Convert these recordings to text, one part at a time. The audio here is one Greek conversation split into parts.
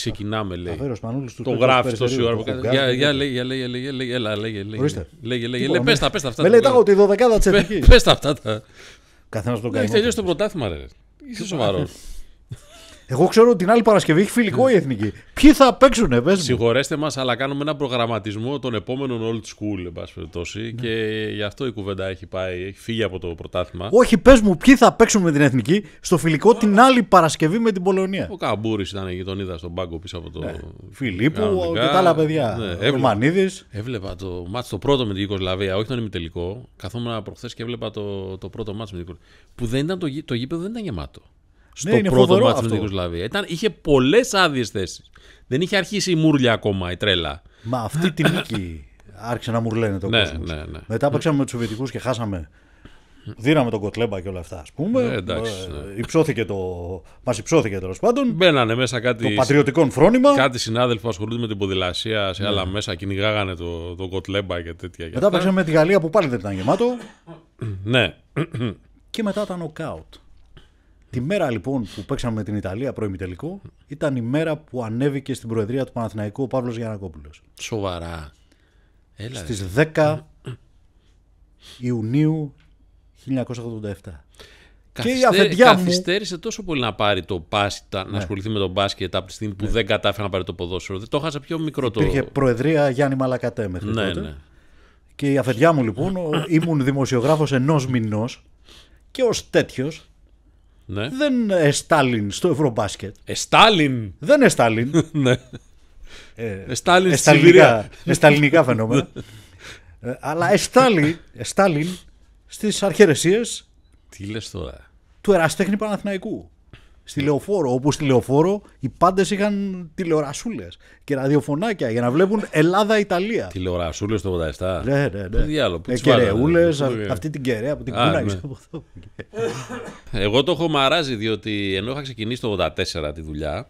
Ξεκινάμε, λέει. Το γράφει τόση ώρα που Για λέει, για λέει, για λέει, λέει, έλα, λέει, τα, πες τα αυτά. Με λέει, τα τη δωδεκάδα της τα αυτά Καθένας τον κάνει. Έχει τελειώσει το πρωτάθλημα, ρε. Είσαι σοβαρός. Εγώ ξέρω ότι την άλλη Παρασκευή έχει φιλικό η εθνική. Ποιοι θα παίξουν, πε. Συγχωρέστε μας, αλλά κάνουμε ένα προγραμματισμό των επόμενων old school, εν πάση περιπτώσει. Ναι. Και γι' αυτό η κουβέντα έχει πάει, έχει φύγει από το πρωτάθλημα. Όχι, πες μου, ποιοι θα παίξουν με την εθνική στο φιλικό την άλλη Παρασκευή με την Πολωνία. Ο Καμπούρης ήταν η γειτονίδα στον πάγκο πίσω από το. Ναι. Φιλίππου ναι, και τα άλλα παιδιά. Ρουμανίδη. Έβλεπα το μάτσο το πρώτο με την Οικοσλαβία, όχι τον ημιτελικό. Καθόμουν προχθές και έβλεπα το πρώτο μάτσο με την Ιουγκοσλαβία. Που το γήπεδο δεν ήταν γεμάτο. Ναι, στο ναι, πρώτο μάτι με Ιουγκοσλαβία. Ήταν, είχε πολλές άδειες θέσεις. Δεν είχε αρχίσει η μούρλια ακόμα, η τρέλα. Μα αυτή τη νίκη άρχισε να μουρλένε το ναι, κόσμο. Ναι, ναι. Μετά παίξαμε με τους Σοβιετικούς και χάσαμε. Δίναμε τον Κοτλέμπα και όλα αυτά, ας πούμε. Ναι, ε, εντάξει, υψώθηκε το... Μας υψώθηκε τέλος πάντων. Μπαίνανε μέσα κάτι. Το πατριωτικό φρόνημα. Κάτι συνάδελφοι που ασχολούνται με την ποδηλασία σε άλλα ναι. μέσα κυνηγάγανε τον το Κοτλέμπα και τέτοια. Μετά παίξαμε με τη Γαλλία που πάλι δεν ήταν γεμάτο. ναι. Και μετά τα Κάουτ. Τη μέρα λοιπόν που παίξαμε με την Ιταλία πρώιμη τελικό, ήταν η μέρα που ανέβηκε στην Προεδρία του Παναθηναϊκού ο Παύλος Γιανακόπουλο. Σοβαρά. Στι 10 Ιουνίου 1987. και η αφεντιά καθυστέρησε τόσο πολύ να πάρει το να ναι. ασχοληθεί με τον μπάσκετ από τη στιγμή που ναι. δεν κατάφερε να πάρει το ποδόσφαιρο. Δεν το χάσα πιο μικρό το. Υπήρχε προεδρία Γιάννη Μαλακατέ μέχρι ναι, τότε. Ναι. Και η αφεντιά μου λοιπόν ήμουν δημοσιογράφος ενός μηνός και ως τέτοιος ναι. Δεν εστάλιν στο Ευρωμπάσκετ. Εστάλιν! Δεν εστάλιν. ναι. Ε, εστάλιν στη Σιβηρία. Εσταλινικά φαινόμενα. Ε, αλλά εστάλιν, εστάλιν στις αρχαιρεσίες Τι λες τώρα. του Εραστέχνη Παναθηναϊκού. Στη λεωφόρο, όπου στη λεωφόρο οι πάντες είχαν τηλεορασούλες και ραδιοφωνάκια για να βλέπουν Ελλάδα-Ιταλία. Τηλεορασούλες το 87. Ναι, ναι, ναι. Διάλο, που ε, κεραιούλε, αυτή την κεραία που την κούναγε από εδώ. Εγώ το έχω μαράζει διότι ενώ είχα ξεκινήσει το 84 τη δουλειά,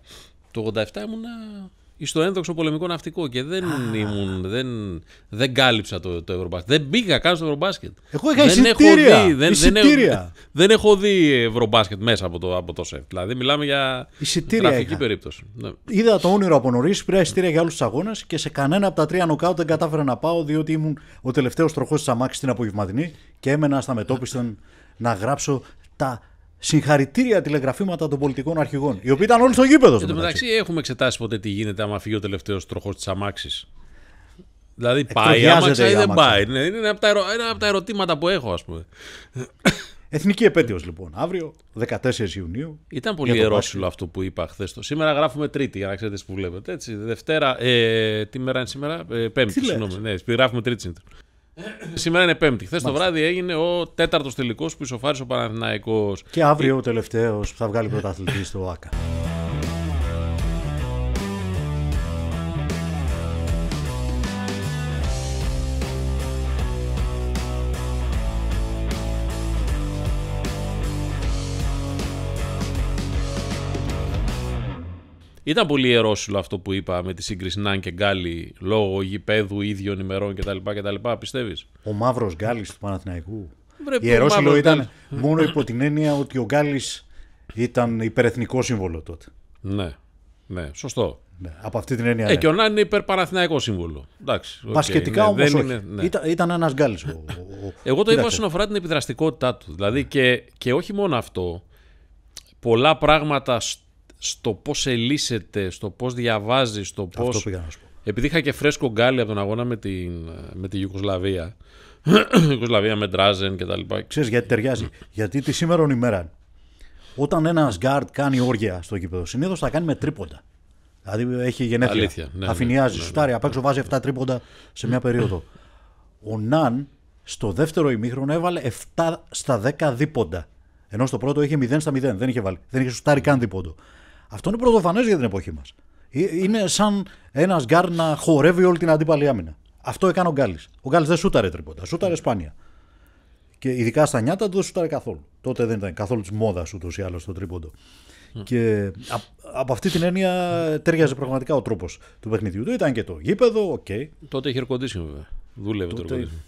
το 87 ήμουνα στο ένδοξο πολεμικό ναυτικό και δεν ah. ήμουν, δεν, δεν κάλυψα το, το ευρωμπάσκετ. Δεν μπήκα καν στο ευρωμπάσκετ. Εγώ είχα δεν Έχω δει, δεν, εισιτήρια. Δεν, έχω, δεν έχω δει ευρωμπάσκετ μέσα από το, από το σεφ. Δηλαδή μιλάμε για εισιτήρια γραφική περίπτωση. Ναι. Είδα το όνειρο από νωρίς, πήρα εισιτήρια για όλους τους αγώνες και σε κανένα από τα τρία νοκάου δεν κατάφερα να πάω διότι ήμουν ο τελευταίος τροχός της αμάξης την απογευματινή και έμενα στα μετόπιστον να γράψω τα συγχαρητήρια τηλεγραφήματα των πολιτικών αρχηγών, οι οποίοι ήταν όλοι στο γήπεδο. Εν τω μεταξύ, έχουμε εξετάσει ποτέ τι γίνεται άμα φύγει ο τελευταίος τροχός της αμάξης. Δηλαδή, πάει άμαξα ή δεν πάει. Ναι, είναι, από τα ένα τα ερωτήματα που έχω, ας πούμε. Εθνική επέτειος λοιπόν, αύριο, 14 Ιουνίου. Ήταν πολύ ερώσιλο αυτό που είπα χθες. Σήμερα γράφουμε Τρίτη, για να ξέρετε που βλέπετε. Έτσι. Δευτέρα, ε, τι μέρα είναι σήμερα, ε, Πέμπτη, συγγνώμη. Ναι, γράφουμε Τρίτη. Σήμερα είναι Πέμπτη. Χθες το βράδυ έγινε ο τέταρτος τελικός που ισοφάρισε ο Παναθηναϊκός. Και αύριο ο τελευταίος που θα βγάλει πρωταθλητής στο ΆΚΑ. Ήταν πολύ ιερόσουλο αυτό που είπα με τη σύγκριση Νάν και Γκάλι λόγω γηπέδου, ίδιων ημερών κτλ. Πιστεύεις. Ο μαύρος Γκάλι του Παναθηναϊκού. Ιερόσουλο ήταν μόνο υπό την έννοια ότι ο Γκάλι ήταν υπερεθνικό σύμβολο τότε. Ναι, ναι, σωστό. Ναι, από αυτή την έννοια. Ε, ναι. και ο Νάν είναι υπερπαναθηναϊκό σύμβολο. Εντάξει, okay, Πασχετικά ναι, όμως. Ναι. Ήταν, ήταν ένας Γκάλι. Εγώ το είπα όσον αφορά την επιδραστικότητά του. Δηλαδή και, και όχι μόνο αυτό. Πολλά πράγματα στο στο πώς ελίσσεται, στο πώς διαβάζει, στο πώς... πω. Επειδή είχα και φρέσκο γκάλι από τον αγώνα με, την, με τη Ιουκοσλαβία, Ιουκοσλαβία με τράζεν και τα λοιπά. Ξέρεις γιατί ταιριάζει. γιατί τη σήμερα ημέρα, όταν ένας γκάρτ κάνει όργια στο κήπεδο, συνήθως τα κάνει με τρίποντα. Δηλαδή έχει γενέθλια. Αλήθεια, ναι, ναι αφηνιάζει, ναι, ναι, σουτάρει, απ' έξω βάζει 7 τρίποντα σε μια περίοδο. Ο Ναν στο δεύτερο ημίχρονο έβαλε 7 στα 10 δίποντα. Ενώ στο πρώτο είχε 0 στα 0. Δεν είχε βάλει. Δεν είχε σουτάρει καν δίποντο. Αυτό είναι πρωτοφανές για την εποχή μας. Ε, είναι σαν ένας γκάρ να χορεύει όλη την αντίπαλη άμυνα. Αυτό έκανε ο Γκάλης. Ο Γκάλης δεν σούταρε τρίποτα, σούταρε σπάνια. Και ειδικά στα νιάτα του δεν σούταρε καθόλου. Τότε δεν ήταν καθόλου της μόδας ούτως ή άλλως το τρίποντο. Και από αυτή την έννοια ταιριάζει πραγματικά ο τρόπος του παιχνιδιού του. Ήταν και το γήπεδο, οκ. Okay. Τότε είχε κοντίσει, βέβαια. Δούλευε Τότε... το ερκοντήσιο.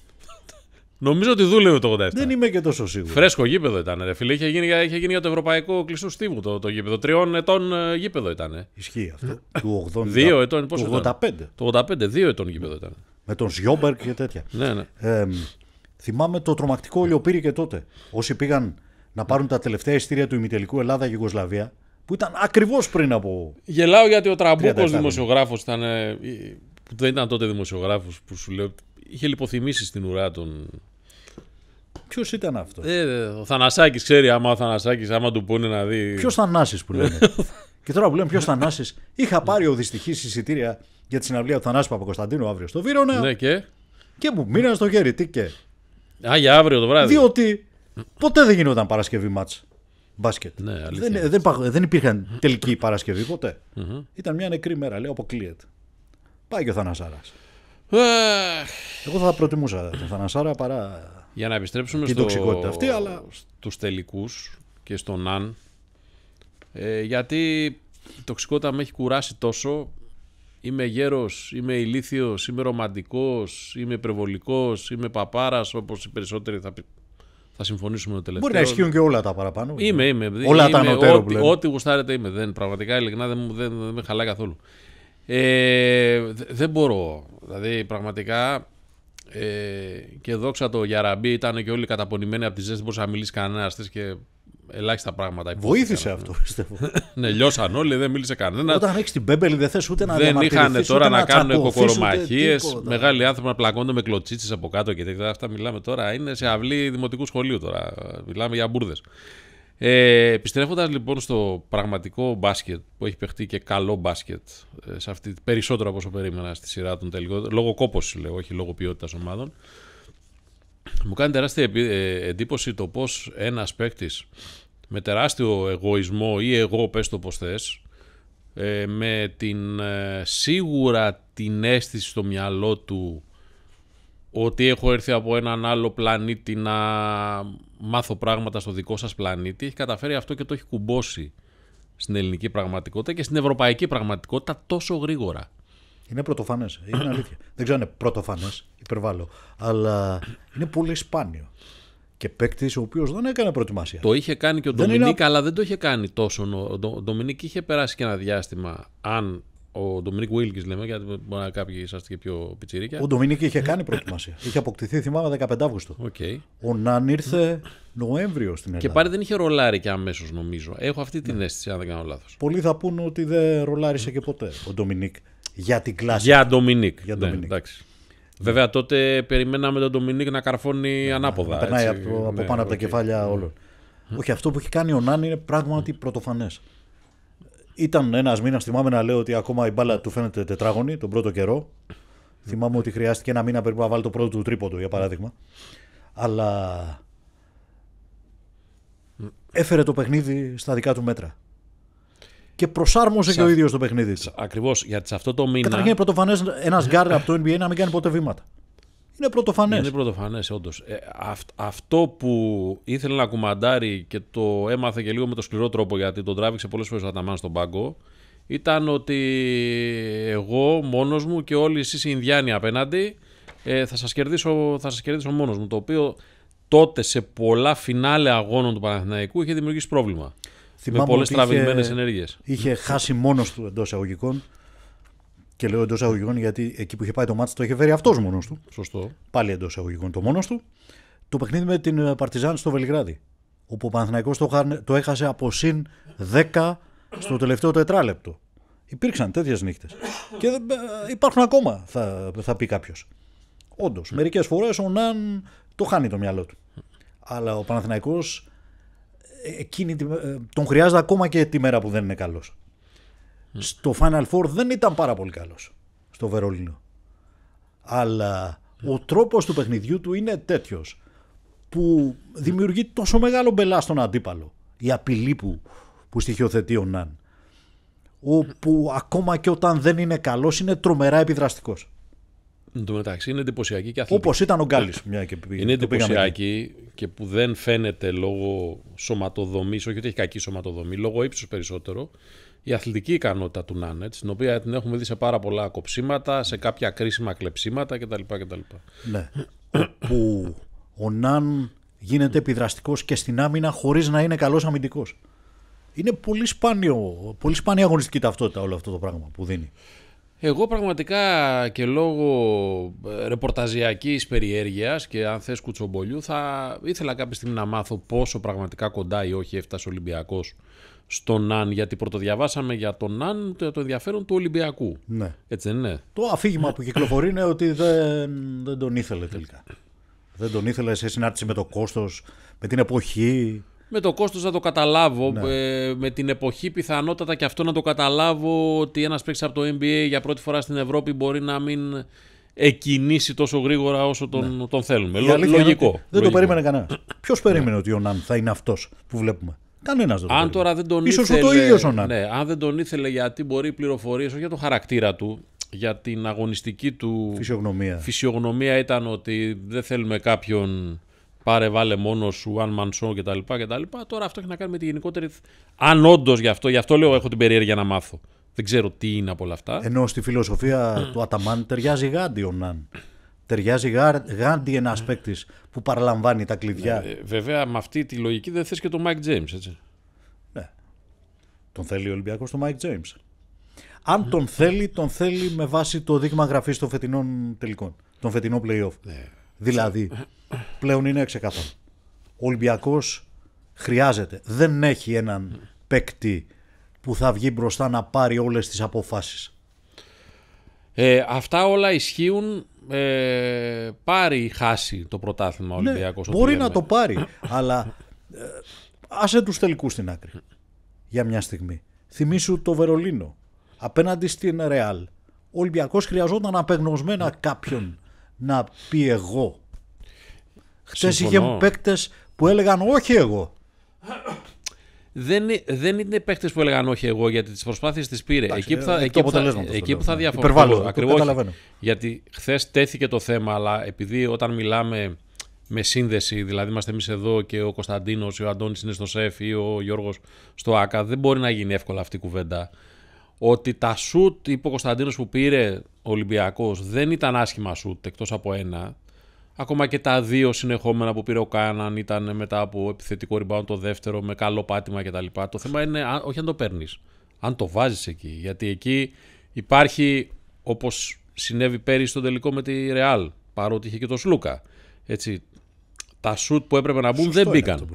Νομίζω ότι δούλευε το 87. Δεν είμαι και τόσο σίγουρος. Φρέσκο γήπεδο ήταν, ρε φίλε. Είχε γίνει, είχε γίνει για το ευρωπαϊκό κλειστό στίβου το, το γήπεδο. Τριών ετών ε, γήπεδο ήταν. Ε. Ισχύει αυτό. του 80. Δύο ετών, πόσο του 85. Ήταν. Το 85, δύο ετών γήπεδο ήταν. Με τον Σιόμπερκ και τέτοια. ναι, ναι. Ε, θυμάμαι το τρομακτικό ολιοπύρι και τότε. Όσοι πήγαν να πάρουν τα τελευταία ειστήρια του ημιτελικού Ελλάδα-Γιουγκοσλαβία, που ήταν ακριβώς πριν από. Γελάω γιατί ο Τραμπούκος δημοσιογράφος ήταν. Ε, που δεν ήταν τότε δημοσιογράφος, που σου λέω. είχε λιποθυμήσει στην ουρά των Ποιος ήταν αυτός. Ε, ο Θανασάκης ξέρει, άμα ο Θανασάκης, άμα του πούνε να δει. Ποιος Θανάσης που λένε. και τώρα που λέμε ποιος Θανάσης, είχα πάρει ο δυστυχή εισιτήρια για τη συναυλία του Θανάση Παπακοσταντίνου αύριο στο Βύρονα. Ναι, και. Και μου μείνανε στο χέρι, τι και. Α, για αύριο το βράδυ. Διότι ποτέ δεν γινόταν Παρασκευή μάτσα. Μπάσκετ. Ναι, δεν, δεν, δεν, υπήρχαν τελική Παρασκευή Ήταν μια νεκρή μέρα, λέω αποκλείεται. Πάει και ο Θανασάρα. Εγώ θα προτιμούσα τον Θανασάρα παρά Για να επιστρέψουμε την στο... τοξικότητα αυτή, αλλά... στους τελικούς και στον Αν. Ε, γιατί η τοξικότητα με έχει κουράσει τόσο. Είμαι γέρος, είμαι ηλίθιος, είμαι ρομαντικός, είμαι υπερβολικός, είμαι παπάρας, όπως οι περισσότεροι θα πει. Θα συμφωνήσουμε το τελευταίο. Μπορεί να ισχύουν και όλα τα παραπάνω. Είμαι, είμαι. Όλα Ό,τι γουστάρετε είμαι. Δεν, πραγματικά ειλικρινά δεν, δεν, δεν με χαλάει καθόλου. Ε, δεν μπορώ. Δηλαδή, πραγματικά ε, και δόξα το γιαραμπή ήταν και όλοι καταπονημένοι από τη ζέστη. Δεν μπορούσε να μιλήσει κανένας και ελάχιστα πράγματα. Βοήθησε αυτό, πιστεύω. ναι, λιώσαν όλοι, δεν μίλησε κανένας. Όταν έχεις την πέμπελη, δεν θες ούτε να Δεν είχαν τώρα να, να κάνουν κοκορομαχίε. Μεγάλοι άνθρωποι να πλακώνται με κλωτσίτσες από κάτω και τέτοια. Αυτά μιλάμε τώρα. Είναι σε αυλή δημοτικού σχολείου τώρα. Μιλάμε για μπουρδες. Ε, επιστρέφοντας λοιπόν στο πραγματικό μπάσκετ που έχει παιχτεί και καλό μπάσκετ ε, σε αυτή, περισσότερο από όσο περίμενα στη σειρά των τελικών, λόγω κόπος λέω, όχι λόγω ποιότητας ομάδων, μου κάνει τεράστια ε, εντύπωση το πώς ένας παίκτης με τεράστιο εγωισμό ή εγώ πες το πως θες, ε, με την σίγουρα την αίσθηση στο μυαλό του ότι έχω έρθει από έναν άλλο πλανήτη να μάθω πράγματα στο δικό σας πλανήτη. Έχει καταφέρει αυτό και το έχει κουμπώσει στην ελληνική πραγματικότητα και στην ευρωπαϊκή πραγματικότητα τόσο γρήγορα. Είναι πρωτοφανές. Είναι αλήθεια. Δεν ξέρω αν είναι πρωτοφανές, υπερβάλλω. Αλλά είναι πολύ σπάνιο. Και παίκτης ο οποίος δεν έκανε προετοιμασία. Το είχε κάνει και ο Ντομινίκ, αλλά δεν το είχε κάνει τόσο. Ο Ντομινίκ είχε περάσει και ένα διάστημα, αν ο Ντομινίκ Βίλκης λέμε, γιατί μπορεί να κάποιοι είσαστε και πιο πιτσιρίκια. Ο Ντομινίκ είχε κάνει προετοιμασία. είχε αποκτηθεί, θυμάμαι, 15 Αύγουστο. Okay. Ο Ναν ήρθε Νοέμβριο στην Ελλάδα. Και πάλι δεν είχε ρολάρει και αμέσως, νομίζω. Έχω αυτή την ναι. αίσθηση, αν δεν κάνω λάθος. Πολλοί θα πούν ότι δεν ρολάρισε και ποτέ ο Ντομινίκ για την κλάση. Για Ντομινίκ. Για ναι, εντάξει. Βέβαια τότε περιμέναμε τον Ντομινίκ να καρφώνει ναι, ανάποδα. Να περνάει έτσι, από, ναι, πάνω από τα κεφάλια ναι. όλων. Όχι, αυτό που έχει κάνει ο Νάν είναι πράγματι πρωτοφανές. Ήταν ένας μήνας, θυμάμαι να λέω ότι ακόμα η μπάλα του φαίνεται τετράγωνη τον πρώτο καιρό. Θυμάμαι ότι χρειάστηκε ένα μήνα περίπου να βάλει το πρώτο του τρίποντο, για παράδειγμα. Αλλά έφερε το παιχνίδι στα δικά του μέτρα. Και προσάρμοσε και ο ίδιος το παιχνίδι. Ακριβώς γιατί σε αυτό το μήνα. Καταρχήν πρωτοφανές ένας γκάρ από το NBA να μην κάνει ποτέ βήματα. Είναι πρωτοφανές. Είναι πρωτοφανές, όντως. Ε, αυτό που ήθελε να κουμαντάρει και το έμαθε και λίγο με το σκληρό τρόπο, γιατί τον τράβηξε πολλές φορές ο Αταμάν στον πάγκο, ήταν ότι εγώ μόνος μου και όλοι εσείς οι Ινδιάνοι απέναντι ε, θα σας κερδίσω, κερδίσω μόνος μου. Το οποίο τότε σε πολλά φινάλε αγώνων του Παναθηναϊκού είχε δημιουργήσει πρόβλημα. Θυμάμαι με πολλέ τραβηγμένες ενέργειες. Είχε χάσει μόνος του εντός εισαγωγικών και λέω εντός αγωγικών γιατί εκεί που είχε πάει το μάτι το είχε φέρει αυτός μόνος του. Σωστό. Πάλι εντός αγωγικών το μόνος του. Το παιχνίδι με την ε, Παρτιζάν στο Βελιγράδι. Όπου ο Παναθηναϊκός το, το έχασε από συν 10 στο τελευταίο τετράλεπτο. Υπήρξαν τέτοιες νύχτες. Και ε, υπάρχουν ακόμα, θα, θα πει κάποιος. Όντως, μερικές φορές ο Ναν το χάνει το μυαλό του. Αλλά ο Παναθηναϊκός ε, εκείνη, τον χρειάζεται ακόμα και τη μέρα που δεν είναι καλός. Mm. στο Final Four δεν ήταν πάρα πολύ καλός στο Βερολίνο. Αλλά mm. ο τρόπος του παιχνιδιού του είναι τέτοιος που δημιουργεί τόσο μεγάλο μπελά στον αντίπαλο. Η απειλή που, που στοιχειοθετεί ο Ναν. Όπου ακόμα και όταν δεν είναι καλός, είναι τρομερά επιδραστικός. Εν τω μεταξύ είναι εντυπωσιακή και αθλητική. Όπως ήταν ο Γκάλι, μια και πήγε. Είναι εντυπωσιακή και που δεν φαίνεται λόγω σωματοδομής, όχι ότι έχει κακή σωματοδομή, λόγω ύψους περισσότερο η αθλητική ικανότητα του Νάνετ, την οποία την έχουμε δει σε πάρα πολλά κοψίματα, σε κάποια κρίσιμα κλεψίματα κτλ. κτλ. Ναι. που ο Ναν γίνεται επιδραστικός και στην άμυνα χωρίς να είναι καλός αμυντικός. Είναι πολύ, σπάνιο, πολύ σπάνια αγωνιστική ταυτότητα όλο αυτό το πράγμα που δίνει. Εγώ πραγματικά και λόγω ε, ρεπορταζιακής περιέργειας και αν θες κουτσομπολιού θα ήθελα κάποια στιγμή να μάθω πόσο πραγματικά κοντά ή όχι έφτασε ο Ολυμπιακός στο ΝΑΝ, γιατί πρωτοδιαβάσαμε για τον ΝΑΝ το, ενδιαφέρον του Ολυμπιακού. Ναι. Έτσι δεν είναι. Το αφήγημα που κυκλοφορεί είναι ότι δεν, δεν τον ήθελε τελικά. Δεν τον ήθελε σε συνάρτηση με το κόστος, με την εποχή. Με το κόστος να το καταλάβω. Ναι. Ε, με την εποχή πιθανότατα και αυτό να το καταλάβω ότι ένας παίκτης από το NBA για πρώτη φορά στην Ευρώπη μπορεί να μην εκκινήσει τόσο γρήγορα όσο τον, ναι. τον θέλουμε. λογικό. Δεν το περίμενε κανένα. Ποιος περίμενε ότι ο Ναν θα είναι αυτός που βλέπουμε. Κανένας δεν το Αν δεν τον ήθελε. το ίδιο Ναι, αν δεν τον ήθελε, γιατί μπορεί οι πληροφορίες, όχι για τον χαρακτήρα του, για την αγωνιστική του. Φυσιογνωμία. Φυσιογνωμία ήταν ότι δεν θέλουμε κάποιον. Πάρε, βάλε μόνος σου, αν μανσό κτλ. κτλ. Τώρα αυτό έχει να κάνει με τη γενικότερη. Αν όντως γι' αυτό, γι' αυτό λέω έχω την περιέργεια να μάθω. Δεν ξέρω τι είναι από όλα αυτά. Ενώ στη φιλοσοφία του Αταμάν ταιριάζει γάντι ο Ναν. Ταιριάζει γάντι ένας mm. Ναι. παίκτης που παραλαμβάνει τα κλειδιά. Ναι, ε, βέβαια, με αυτή τη λογική δεν θες και τον Μάικ Τζέιμ, έτσι. Ναι. Τον θέλει ο Ολυμπιακός τον Μάικ Τζέιμ. Αν τον θέλει, τον θέλει με βάση το δείγμα γραφής των φετινών τελικών. Τον φετινό playoff. Ναι. Δηλαδή, πλέον είναι ξεκάθαρο. Ο Ολυμπιακός χρειάζεται. Δεν έχει έναν mm. παίκτη που θα βγει μπροστά να πάρει όλες τις αποφάσεις. Ε, αυτά όλα ισχύουν ε, πάρει ή χάσει το πρωτάθλημα ο ναι, Ολυμπιακός. μπορεί να το πάρει, αλλά ε, άσε τους τελικούς στην άκρη για μια στιγμή. Θυμήσου το Βερολίνο απέναντι στην Ρεάλ. Ο Ολυμπιακός χρειαζόταν απεγνωσμένα κάποιον να πει εγώ. Χθες είχε παίκτες που έλεγαν όχι εγώ δεν, δεν είναι παίχτε που έλεγαν όχι εγώ γιατί τις προσπάθειες τις πήρε. εκεί που θα, εκεί που θα, εκεί που θα Ακριβώ. Γιατί χθες τέθηκε το θέμα, αλλά επειδή όταν μιλάμε με σύνδεση, δηλαδή είμαστε εμείς εδώ και ο Κωνσταντίνος ή ο Αντώνης είναι στο σεφ ή ο Γιώργος στο ΑΚΑ, δεν μπορεί να γίνει εύκολα αυτή η κουβέντα. Ότι τα σουτ, είπε ο Κωνσταντίνος που πήρε ο Ολυμπιακός, δεν ήταν άσχημα σουτ εκτός από ένα. Ακόμα και τα δύο συνεχόμενα που πήρε ο Κάναν ήταν μετά από επιθετικό rebound το δεύτερο με καλό πάτημα κτλ. Το θέμα είναι όχι αν το παίρνεις, αν το βάζεις εκεί. Γιατί εκεί υπάρχει όπως συνέβη πέρυσι στο τελικό με τη Ρεάλ, παρότι είχε και το Σλούκα. Έτσι, τα σουτ που έπρεπε να μπουν δεν μπήκαν.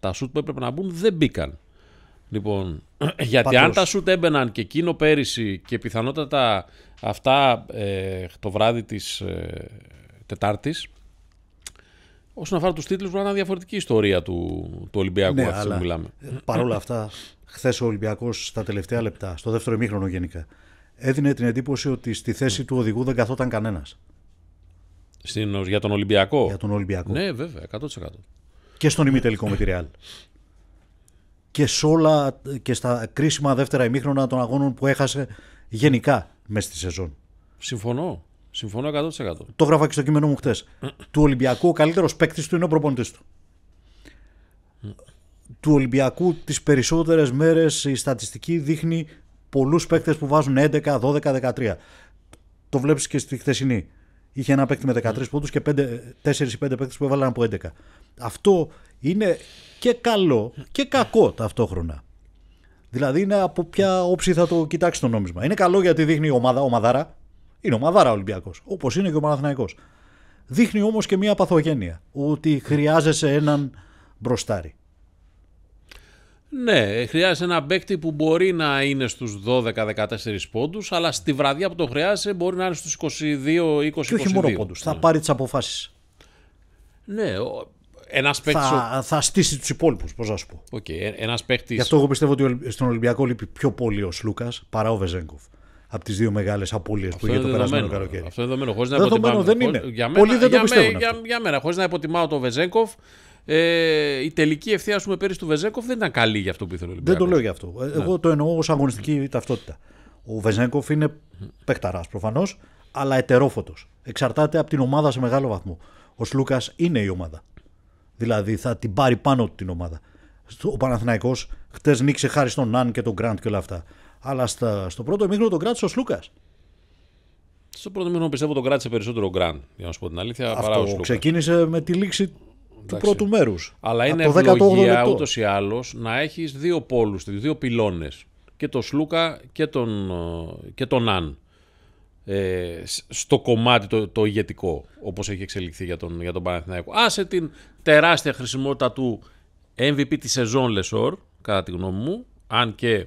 Τα σουτ που έπρεπε να μπουν δεν μπήκαν. Λοιπόν, γιατί αν τα σουτ έμπαιναν και εκείνο πέρυσι και πιθανότατα αυτά ε, το βράδυ της ε, Τετάρτης. Όσον αφορά τους τίτλους, μπορεί να είναι διαφορετική ιστορία του, του Ολυμπιακού. Ναι, μιλάμε. Παρ' όλα αυτά, χθες ο Ολυμπιακός στα τελευταία λεπτά, στο δεύτερο ημίχρονο γενικά, έδινε την εντύπωση ότι στη θέση του οδηγού δεν καθόταν κανένας. Για τον Ολυμπιακό. Για τον Ολυμπιακό. Ναι, βέβαια, 100%. Και στον ημιτελικό με τη Ρεάλ. Και, όλα, και στα κρίσιμα δεύτερα ημίχρονα των αγώνων που έχασε γενικά μέσα στη σεζόν. Συμφωνώ. Συμφωνώ 100%. Το έγραφα και στο κείμενο μου χθες. του Ολυμπιακού ο καλύτερος παίκτης του είναι ο προπονητής του. του Ολυμπιακού τις περισσότερες μέρες η στατιστική δείχνει πολλούς παίκτες που βάζουν 11, 12, 13. Το βλέπεις και στη χθεσινή. Είχε ένα παίκτη με 13 πόντους και 4 5 παίκτες που έβαλαν από 11. Αυτό είναι και καλό και κακό ταυτόχρονα. Δηλαδή είναι από ποια όψη θα το κοιτάξει το νόμισμα. Είναι καλό γιατί δείχνει ομάδα, ομαδάρα, είναι ο μαδάρα Ολυμπιακός. Όπως είναι και ο Παναθυναϊκό. Δείχνει όμως και μια παθογένεια. Ότι χρειάζεσαι έναν μπροστάρι. Ναι, χρειάζεσαι ένα παίκτη που μπορεί να είναι στους 12-14 πόντους, αλλά στη βραδιά που το χρειάζεσαι μπορεί να είναι στους 22 20 ποντου Και όχι μόνο πόντους, θα πάρει τις αποφάσεις. Ναι, ένας παίκτης. Θα, στήσει τους υπόλοιπους πώς να σου πω. Ε, Γι' αυτό εγώ πιστεύω ότι στον Ολυμπιακό λείπει πιο πολύ ο Σλούκας παρά ο Βεζέγκοφ από τις δύο μεγάλες απώλειες που είχε το περασμένο καλοκαίρι. Αυτό είναι δεδομένο. Χωρίς να δεδομένο δεν είναι. Για μένα, Πολλοί δεν το Για, για, μένα, χωρίς να υποτιμάω τον Βεζέγκοφ, ε, η τελική ευθεία πούμε, πέρυσι του Βεζέγκοφ δεν ήταν καλή για αυτό που ήθελε Δεν το λέω για αυτό. Ε, ναι. Εγώ το εννοώ ως αγωνιστική ταυτότητα. Ο Βεζέγκοφ είναι παιχταράς προφανώς, αλλά ετερόφωτος. Εξαρτάται από την ομάδα σε μεγάλο βαθμό. Ο Σλούκας είναι η ομάδα. Δηλαδή θα την πάρει πάνω του την ομάδα. Ο Παναθηναϊκός χτες νίξε χάρη στον Ναν και τον Γκραντ και όλα αυτά. Αλλά στα, στο πρώτο μήκρο τον κράτησε ο Σλούκας. Στο πρώτο μήνυμα πιστεύω τον κράτησε περισσότερο ο Γκραν. Για να σου πω την αλήθεια. Αυτό παρά ο ξεκίνησε με τη λήξη του πρώτου μέρους. Αλλά είναι ευλογία ούτως ή άλλως να έχεις δύο πόλους, δύο πυλώνες. Και τον Σλούκα και τον, ε, και τον Αν. Ε, στο κομμάτι το, το ηγετικό, όπως έχει εξελιχθεί για τον, για τον Παναθηναϊκό. Άσε την τεράστια χρησιμότητα του MVP της σεζόν Λεσόρ, κατά τη γνώμη μου, αν και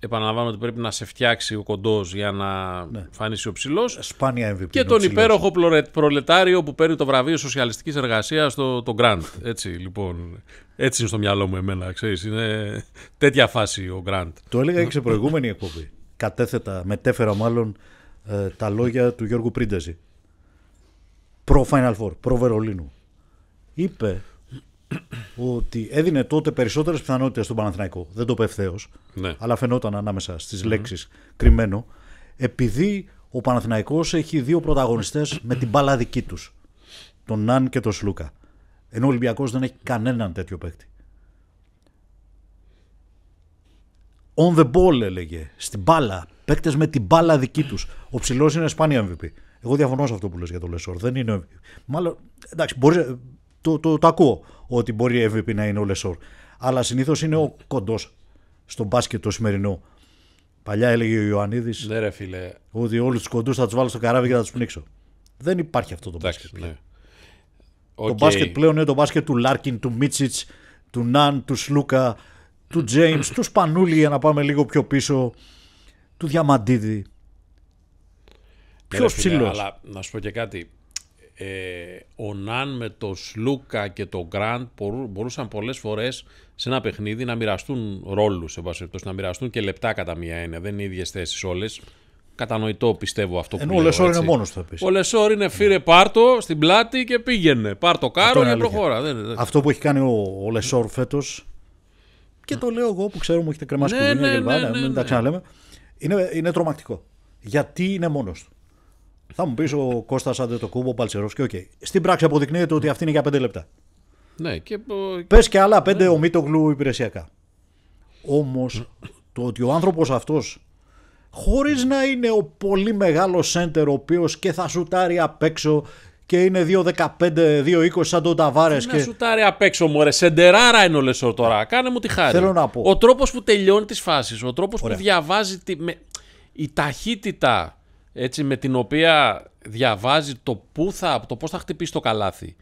επαναλαμβάνω ότι πρέπει να σε φτιάξει ο κοντός για να ναι. ο ψηλό. Σπάνια MVP. Και τον υπέροχο προλετάριο που παίρνει το βραβείο σοσιαλιστικής εργασίας στο το Grant. Έτσι, λοιπόν. Έτσι είναι στο μυαλό μου εμένα, ξέρεις. Είναι τέτοια φάση ο Grant. Το έλεγα και σε προηγούμενη εκπομπή. Κατέθετα, μετέφερα μάλλον ε, τα λόγια του Γιώργου Πρίντεζη. Προ Final Four, προ Βερολίνου. Είπε ότι έδινε τότε περισσότερες πιθανότητες στον Παναθηναϊκό. Δεν το είπε ευθέως. Ναι. Αλλά φαινόταν ανάμεσα στις mm-hmm. λέξεις κρυμμένο. Επειδή ο Παναθηναϊκός έχει δύο πρωταγωνιστές με την μπάλα δική τους. Τον Ναν και τον Σλούκα. Ενώ ο Ολυμπιακός δεν έχει κανέναν τέτοιο παίκτη. On the ball έλεγε. Στην μπάλα. Παίκτες με την μπάλα δική τους. Ο ψηλός είναι σπάνια MVP. Εγώ διαφωνώ σε αυτό που λες για τον Λεσόρ. Δεν είναι. Μάλλον. Εντάξει, μπορείς, το, το, το, το ακούω ότι μπορεί MVP να είναι ο Λεσόρ. Αλλά συνήθως είναι ο κοντός στον μπάσκετ το σημερινό. Παλιά έλεγε ο Ιωαννίδης. Ναι, φίλε. Ότι όλους τους κοντούς θα τους βάλω στο καράβι και θα τους πνίξω. Δεν υπάρχει αυτό το μπάσκετ. Ναι. Το μπάσκετ πλέον είναι το μπάσκετ του Λάρκιν, του Μίτσιτ, του Ναν, του Σλούκα, του Τζέιμ, του Σπανούλη για να πάμε λίγο πιο πίσω, του Διαμαντίδη. Ναι, Ποιο ψηλός. Αλλά να σου πω και κάτι. Ε, ο Ναν με το Σλούκα και το Γκραντ μπορούσαν πολλές φορές σε ένα παιχνίδι να μοιραστούν ρόλους σε βάση να μοιραστούν και λεπτά κατά μία έννοια. Δεν είναι ίδιες θέσεις όλες. Κατανοητό πιστεύω αυτό που λέω. Ενώ ο Λεσόρ είναι μόνο του επίση. Ο Λεσόρ είναι φύρε ναι. πάρτο στην πλάτη και πήγαινε. Πάρτο κάρο και προχώρα. Αυτό που έχει κάνει ο Λεσόρ φέτος και το λέω εγώ που ξέρω μου έχετε κρεμάσει και ναι, ναι, Είναι τρομακτικό. Γιατί είναι μόνος του. Θα μου πεις ο Κώστας Αντετοκούμπο, ο Παλτσερό και οκ. Okay. Στην πράξη αποδεικνύεται ότι αυτή είναι για 5 λεπτά. Ναι, και... Πες και άλλα 5 ναι. ομίτογλου υπηρεσιακά. Όμως το ότι ο άνθρωπος αυτός χωρίς να είναι ο πολύ μεγάλος σέντερ ο οποίος και θα σουτάρει απ' έξω και είναι 2-15, 2-20 σαν τον Ταβάρες. Και... Να σουτάρει απ' έξω, μωρέ. Σεντεράρα είναι ο τώρα. Κάνε μου τη χάρη. Θέλω να πω. Ο τρόπος που τελειώνει τις φάσεις, ο τρόπος που διαβάζει. Τη... Η ταχύτητα έτσι, με την οποία διαβάζει το, πού θα, πώς θα χτυπήσει το καλάθι.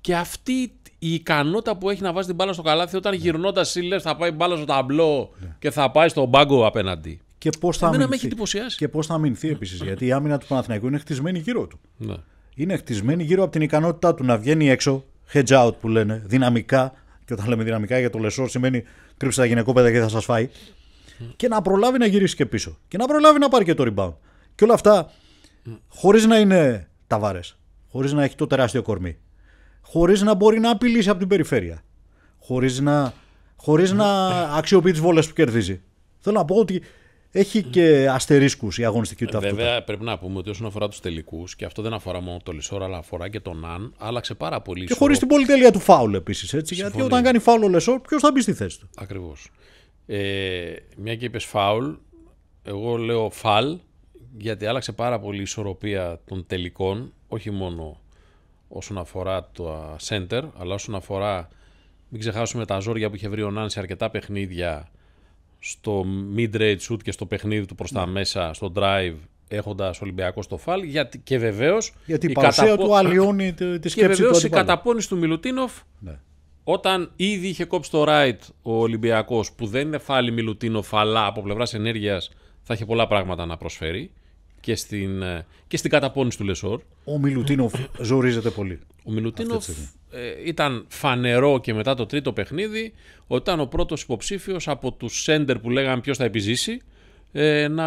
Και αυτή η ικανότητα που έχει να βάζει την μπάλα στο καλάθι όταν ναι. γυρνώντας ή θα πάει μπάλα στο ταμπλό ναι. και θα πάει στον πάγκο απέναντι. Και πώς θα Με έχει εντυπωσιάσει. Και πώς θα αμυνθεί επίσης. γιατί η άμυνα του Παναθηναϊκού είναι χτισμένη γύρω του. Ναι. Είναι χτισμένη γύρω από την ικανότητά του να βγαίνει έξω, hedge out που λένε, δυναμικά. Και όταν λέμε δυναμικά για το λεσό σημαίνει κρύψε τα γυναικόπαιδα και θα σας φάει. Και να προλάβει να γυρίσει και πίσω. Και να προλάβει να πάρει και το rebound. Και όλα αυτά χωρίς να είναι ταβάρες. Χωρίς να έχει το τεράστιο κορμί. Χωρίς να μπορεί να απειλήσει από την περιφέρεια. Χωρίς να, χωρίς να αξιοποιεί τις βόλες που κερδίζει. Θέλω να πω ότι έχει και αστερίσκους η αγωνιστική του ταυτότητα. Βέβαια, πρέπει να πούμε ότι όσον αφορά τους τελικούς, και αυτό δεν αφορά μόνο το Λισόρ αλλά αφορά και τον Αν, άλλαξε πάρα πολύ. Και χωρίς την πολυτέλεια του φάουλ επίσης. Γιατί όταν κάνει φάουλ ο Λεσόρ, ποιος θα μπει στη θέση του. Ακριβώς. Ε, μια και είπες φάουλ, εγώ λέω φαλ, γιατί άλλαξε πάρα πολύ η ισορροπία των τελικών, όχι μόνο όσον αφορά το center, αλλά όσον αφορά, μην ξεχάσουμε τα ζόρια που είχε βρει ο Νάν σε αρκετά παιχνίδια στο mid-range shoot και στο παιχνίδι του προς τα ναι. μέσα, στο drive, έχοντας Ολυμπιακός στο φάλ. Γιατί, και η, παρουσία του αλλιώνει τη σκέψη και βεβαίως η καταπώνηση του Μιλουτίνοφ. Ναι. Όταν ήδη είχε κόψει το right ο Ολυμπιακός, που δεν είναι φάλι Μιλουτίνοφ, αλλά από πλευράς ενέργειας θα είχε πολλά πράγματα να προσφέρει και στην, ε, και στην καταπώνηση του Λεσόρ. Ο Μιλουτίνοφ ζορίζεται πολύ. Ο Μιλουτίνοφ ε, ήταν φανερό και μετά το τρίτο παιχνίδι ότι ήταν ο πρώτος υποψήφιος από τους σέντερ που λέγαμε ποιος θα επιζήσει ε, να,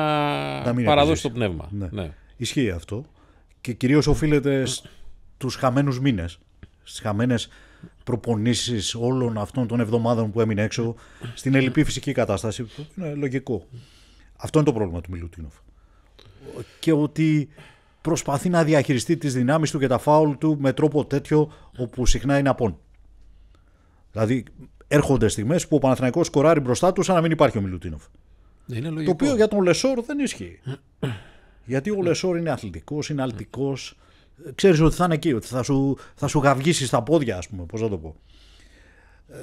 παραδώσει το πνεύμα. Ναι. ναι. Ισχύει αυτό και κυρίως οφείλεται στους χαμένους μήνες, στις χαμένες προπονήσεις όλων αυτών των εβδομάδων που έμεινε έξω, στην ελληπή φυσική κατάσταση, που λογικό. Αυτό είναι το πρόβλημα του Μιλουτίνοφ και ότι προσπαθεί να διαχειριστεί τις δυνάμεις του και τα φάουλ του με τρόπο τέτοιο όπου συχνά είναι απόν. Δηλαδή έρχονται στιγμές που ο Παναθηναϊκός σκοράρει μπροστά του σαν να μην υπάρχει ο Μιλουτίνοφ. Ναι, είναι Το οποίο για τον Λεσόρ δεν ισχύει. Γιατί ο ναι. Λεσόρ είναι αθλητικός, είναι αλτικός. Ξέρεις ότι θα είναι εκεί, ότι θα σου, θα σου γαυγίσει στα πόδια ας πούμε, πώς θα το πω. Ε,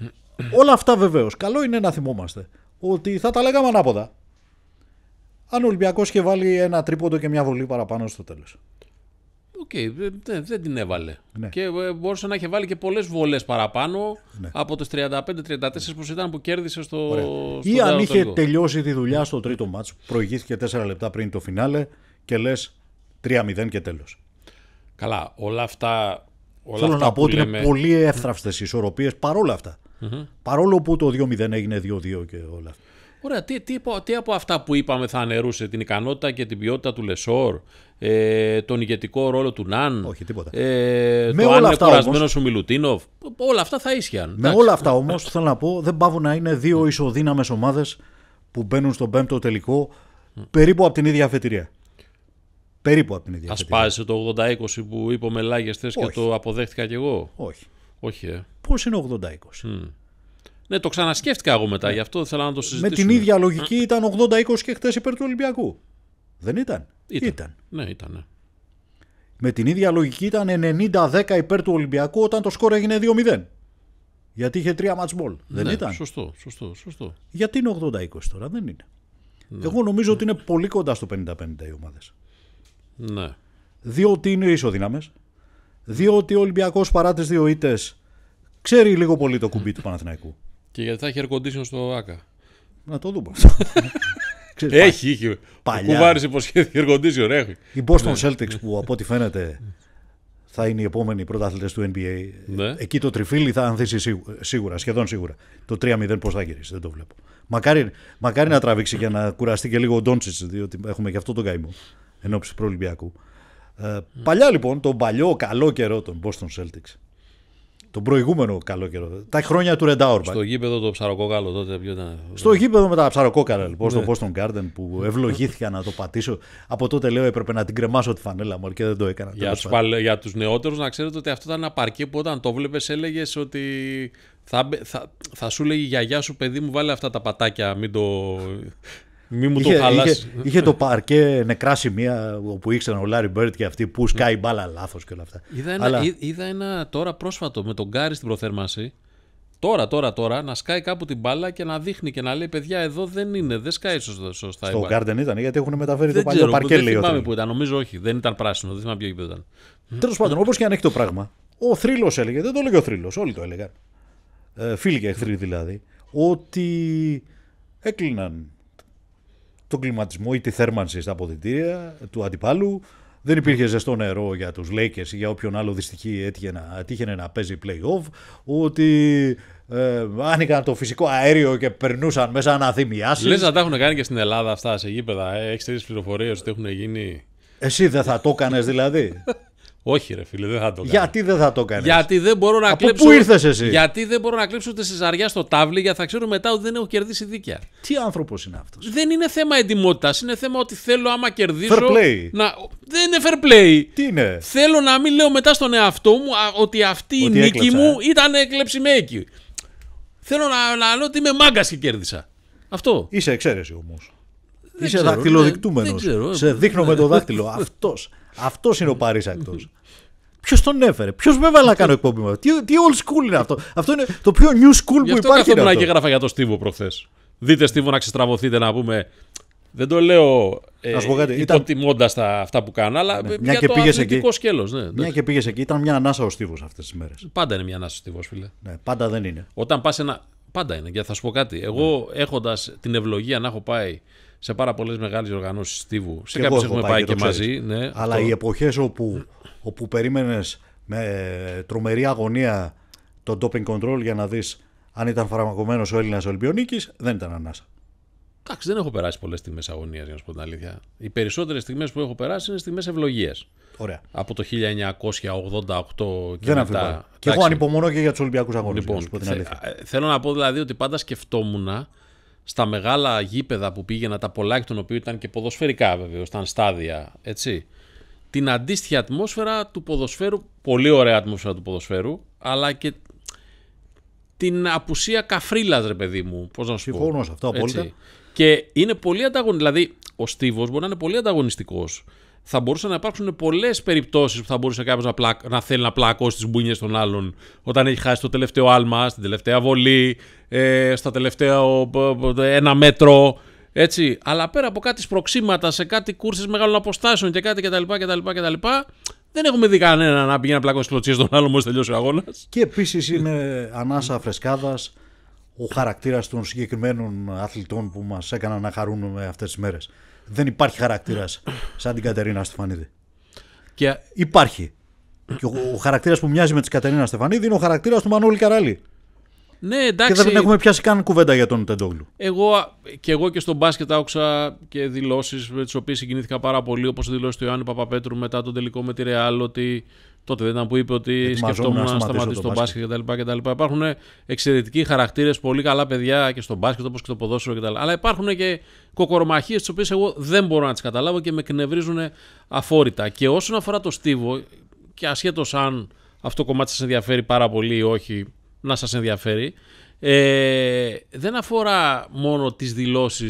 όλα αυτά βεβαίως. Καλό είναι να θυμόμαστε ότι θα τα λέγαμε ανάποδα αν ο Ολυμπιακός είχε βάλει ένα τρίποντο και μια βολή παραπάνω στο τέλος. Οκ, δεν, δεν την έβαλε. Ναι. Και ε, μπορούσε να είχε βάλει και πολλές βολές παραπάνω ναι. από τις 35-34 που ήταν που κέρδισε στο. στο Ή αν είχε τελειώσει τη δουλειά στο τρίτο μάτ, προηγήθηκε 4 λεπτά πριν το φινάλε και λες 3-0 και τέλος. Καλά, όλα αυτά. Όλα Θέλω αυτά να πω ότι είναι πολύ εύθραυστες οι ισορροπίες παρόλα αυτά. Mm-hmm. Παρόλο που το 2-0 έγινε 2-2 και όλα αυτά. Ωραία, τι, τι, τι από αυτά που είπαμε θα αναιρούσε την ικανότητα και την ποιότητα του Λεσόρ, ε, τον ηγετικό ρόλο του Ναν. Όχι, τίποτα. Ε, με το όλα αυτά ο Μιλουτίνοφ. Όλα αυτά θα ίσχυαν. Με όλα αυτά όμως, θέλω να πω, δεν πάβουν να είναι δύο ισοδύναμες ομάδες που μπαίνουν στον πέμπτο τελικό περίπου από την ίδια αφετηρία. Περίπου από την ίδια αφετηρία. Ασπάζει το 80-20 που είπαμε λάγες θες και το αποδέχτηκα κι εγώ. Όχι. Όχι ε. Πώς είναι 80-20. Mm. Ναι, το ξανασκέφτηκα εγώ μετά, ναι. γι' αυτό θέλω να το συζητήσω. Με την ίδια λογική ήταν 80-20 και χθες υπέρ του Ολυμπιακού. Δεν ήταν. Ήταν. Ναι, ήταν. Ναι. Με την ίδια λογική ήταν 90-10 υπέρ του Ολυμπιακού όταν το σκορ έγινε 2-0. Γιατί είχε τρία match ball. Δεν ναι, ήταν. Σωστό, σωστό, σωστό. Γιατί είναι 80-20 τώρα, δεν είναι. Εγώ νομίζω ότι είναι πολύ κοντά στο 50-50 οι ομάδες. Ναι. Διότι είναι ισοδύναμες. Διότι ο Ολυμπιακός παρά τις δύο ήττες ξέρει λίγο πολύ το κουμπί του Παναθηναϊκού. Και γιατί θα έχει air condition στο ΆΚΑ. Να το δούμε αυτό. Ξέρεις, έχει, είχε. Παλιά. Κουβάρις υποσχέθηκε air condition, έχει. Οι Boston ναι. Celtics που από ό,τι φαίνεται θα είναι οι επόμενοι πρωτάθλητες του NBA. Ναι. Εκεί το τριφύλι θα ανθίσει σίγουρα, σχεδόν σίγουρα. Το 3-0 πώς θα γυρίσεις, δεν το βλέπω. Μακάρι, μακάρι να τραβήξει για να κουραστεί και λίγο ο Ντόντσιτς, διότι έχουμε και αυτό τον καημό ενώπιση Ολυμπιακού. Ε, παλιά λοιπόν, τον παλιό καλό καιρό των Boston Celtics, τον προηγούμενο καλό καιρό. Τα χρόνια του Ρεντάουρμπα. Στο γήπεδο το ψαροκόκαλο τότε. Ποιο ήταν... Στο γήπεδο με τα ψαροκόκαλα λοιπόν, στο ναι. Boston Garden που ευλογήθηκα να το πατήσω. Από τότε λέω έπρεπε να την κρεμάσω τη φανέλα μου και δεν το έκανα. Για, τους, για τους νεότερους να ξέρετε ότι αυτό ήταν ένα παρκέ που όταν το βλέπες έλεγες ότι θα, θα, θα σου λέγει η γιαγιά σου παιδί μου βάλε αυτά τα πατάκια μην το... Μη μου το είχε, Είχε, είχε το παρκέ νεκρά σημεία όπου ήξεραν ο Λάρι Μπέρτ και αυτοί που σκάει μπάλα λάθος και όλα αυτά. Είδα ένα, Αλλά... είδα ένα τώρα πρόσφατο με τον Γκάρι στην προθέρμανση. Τώρα, τώρα, τώρα να σκάει κάπου την μπάλα και να δείχνει και να λέει: Παιδιά, εδώ δεν είναι, δεν σκάει σωστά. σωστά Στο Garden ήταν, γιατί έχουν μεταφέρει δεν το παλιό παρκέ, λέει. Δεν θυμάμαι που ήταν, νομίζω όχι, δεν ήταν πράσινο, δεν θυμάμαι ποιο γήπεδο ήταν. Τέλος πάντων, όπως και αν έχει το πράγμα, ο θρύλος έλεγε, δεν το έλεγε ο θρύλος, όλοι το έλεγαν. Ε, φίλοι και εχθροί δηλαδή, ότι έκλειναν τον κλιματισμό ή τη θέρμανση στα αποδητήρια του αντιπάλου. Δεν υπήρχε ζεστό νερό για τους Lakers ή για όποιον άλλο δυστυχή έτυχε να, να παίζει Ότι ε, άνοιγαν το φυσικό αέριο και περνούσαν μέσα αναθυμιάσεις. Λες να τα έχουν κάνει και στην Ελλάδα αυτά σε γήπεδα. Ε, έχεις τρει πληροφορίες ότι έχουν γίνει. Εσύ δεν θα το έκανες δηλαδή. Όχι, ρε φίλε, δεν θα το κάνω. Γιατί δεν θα το κάνω. Γιατί δεν μπορώ να Από κλέψω. Πού ήρθες εσύ. Γιατί δεν μπορώ να κλέψω ούτε σε ζαριά στο τάβλι, γιατί θα ξέρω μετά ότι δεν έχω κερδίσει δίκαια. Τι άνθρωπος είναι αυτός. Δεν είναι θέμα εντυμότητα. Είναι θέμα ότι θέλω άμα κερδίσω. Fair play. Να... Δεν είναι fair play. Τι είναι. Θέλω να μην λέω μετά στον εαυτό μου ότι αυτή η νίκη έκλεψα, μου ε? ήταν κλεψιμέκη. Θέλω να, να λέω ότι είμαι μάγκας και κέρδισα. Αυτό. Είσαι εξαίρεση όμως. Είσαι δακτυλοδεικτούμενο. Ε, σε δείχνω με το ε. δάκτυλο. Αυτός αυτός είναι ο παρήσακτο. Ποιος τον έφερε, Ποιος με έβαλε να κάνω εκπομπή Τι, τι old school είναι αυτό. Αυτό είναι το πιο new school που υπάρχει. Αυτό και έγραφα για το Στίβο προχθές. Δείτε Στίβο να ξεστραβωθείτε να πούμε. Δεν το λέω ε, υποτιμώντα ήταν... τα αυτά που κάνω, αλλά ναι. μια και το πήγες εκεί. σκέλος. Ναι, μια και πήγες εκεί, ήταν μια ανάσα ο Στίβος αυτές τις μέρες. Πάντα είναι μια ανάσα ο Στίβος, φίλε. Ναι, πάντα δεν είναι. Όταν πας ένα... Πάντα είναι, και θα σου πω κάτι. Εγώ ναι. έχοντας την ευλογία να έχω πάει σε πάρα πολλές μεγάλες οργανώσεις στίβου. Σε κάποιε έχουμε πάει, και, μαζί. Ναι, Αλλά αυτό... οι εποχές όπου, όπου περίμενες με τρομερή αγωνία τον doping control για να δεις αν ήταν φαρμακομένο ο Έλληνας Ολυμπιονίκης, δεν ήταν ανάσα. Εντάξει, δεν έχω περάσει πολλές στιγμές αγωνίας, για να σου πω την αλήθεια. Οι περισσότερες στιγμές που έχω περάσει είναι στιγμές ευλογίας. Ωραία. Από το 1988 και μετά. Και εγώ ανυπομονώ και για τους Ολυμπιακούς Αγώνε. Λοιπόν, θέλω να πω δηλαδή ότι πάντα σκεφτόμουν στα μεγάλα γήπεδα που πήγαινα, τα πολλά εκ των οποίων ήταν και ποδοσφαιρικά βέβαια, ήταν στάδια, έτσι. Την αντίστοιχη ατμόσφαιρα του ποδοσφαίρου, πολύ ωραία ατμόσφαιρα του ποδοσφαίρου, αλλά και την απουσία καφρίλας, ρε παιδί μου. Πώς να σου πω. Συμφωνώ αυτό απόλυτα. Και είναι πολύ ανταγωνιστικό. Δηλαδή, ο Στίβος μπορεί να είναι πολύ ανταγωνιστικός θα μπορούσαν να υπάρξουν πολλές περιπτώσεις που θα μπορούσε κάποιος να, πλακ... να θέλει να πλακώσει τις μπουνιές των άλλων όταν έχει χάσει το τελευταίο άλμα, στην τελευταία βολή, ε, στα τελευταία ένα μέτρο. Έτσι. Αλλά πέρα από κάτι σπροξήματα σε κάτι κούρσες μεγάλων αποστάσεων και κάτι κτλ. δεν έχουμε δει κανένα να πηγαίνει να πλακώσει κλωτσίες στον άλλων μόλις τελειώσει ο αγώνας. Και επίσης είναι ανάσα φρεσκάδας ο χαρακτήρας των συγκεκριμένων αθλητών που μας έκαναν να χαρούμε αυτές τις μέρες. Δεν υπάρχει χαρακτήρας σαν την Κατερίνα Στεφανίδη. Και... Υπάρχει. Και ο, ο χαρακτήρας που μοιάζει με τη Κατερίνας Στεφανίδη είναι ο χαρακτήρας του Μανώλη Καράλη. Ναι, εντάξει. Και δεν έχουμε πιάσει καν κουβέντα για τον Τεντόγλου. Εγώ και εγώ και στο μπάσκετ άκουσα και δηλώσεις με τις οποίες συγκινήθηκα πάρα πολύ, όπως δηλώσει του Ιωάννη Παπαπέτρου μετά τον τελικό με τη Ρεάλ, ότι Τότε δεν ήταν που είπε ότι σκεφτόμουν να σταματήσω το μπάσκετ κτλ. Υπάρχουν εξαιρετικοί χαρακτήρες, πολύ καλά παιδιά και στο μπάσκετ όπως και στο ποδόσφαιρο κτλ. Αλλά υπάρχουν και κοκορομαχίες τις οποίες εγώ δεν μπορώ να τις καταλάβω και με κνευρίζουν αφόρητα. Και όσον αφορά το Στίβο, και ασχέτως αν αυτό το κομμάτι σας ενδιαφέρει πάρα πολύ ή όχι, να σας ενδιαφέρει, ε, δεν αφορά μόνο τις δηλώσεις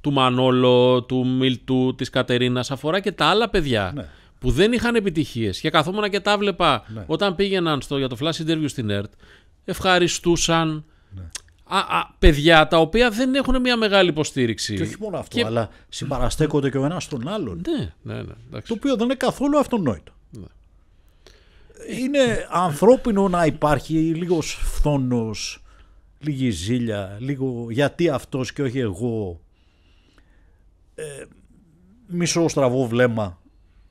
του Μανόλο, του Μιλτού, της Κατερίνας, αφορά και τα άλλα παιδιά. Ναι που δεν είχαν επιτυχίες και καθόμουν και τα βλέπα ναι. όταν πήγαιναν στο, για το flash interview στην ΕΡΤ, ευχαριστούσαν. Ναι. Α, α, παιδιά τα οποία δεν έχουν μια μεγάλη υποστήριξη. Και όχι μόνο αυτό, αλλά συμπαραστέκονται και ο ένας τον άλλον. Ναι, ναι, ναι. Το οποίο δεν είναι καθόλου αυτονόητο. Ναι. Είναι ανθρώπινο να υπάρχει λίγος φθόνος, λίγη ζήλια, λίγο γιατί αυτός και όχι εγώ. Ε, μισό στραβό βλέμμα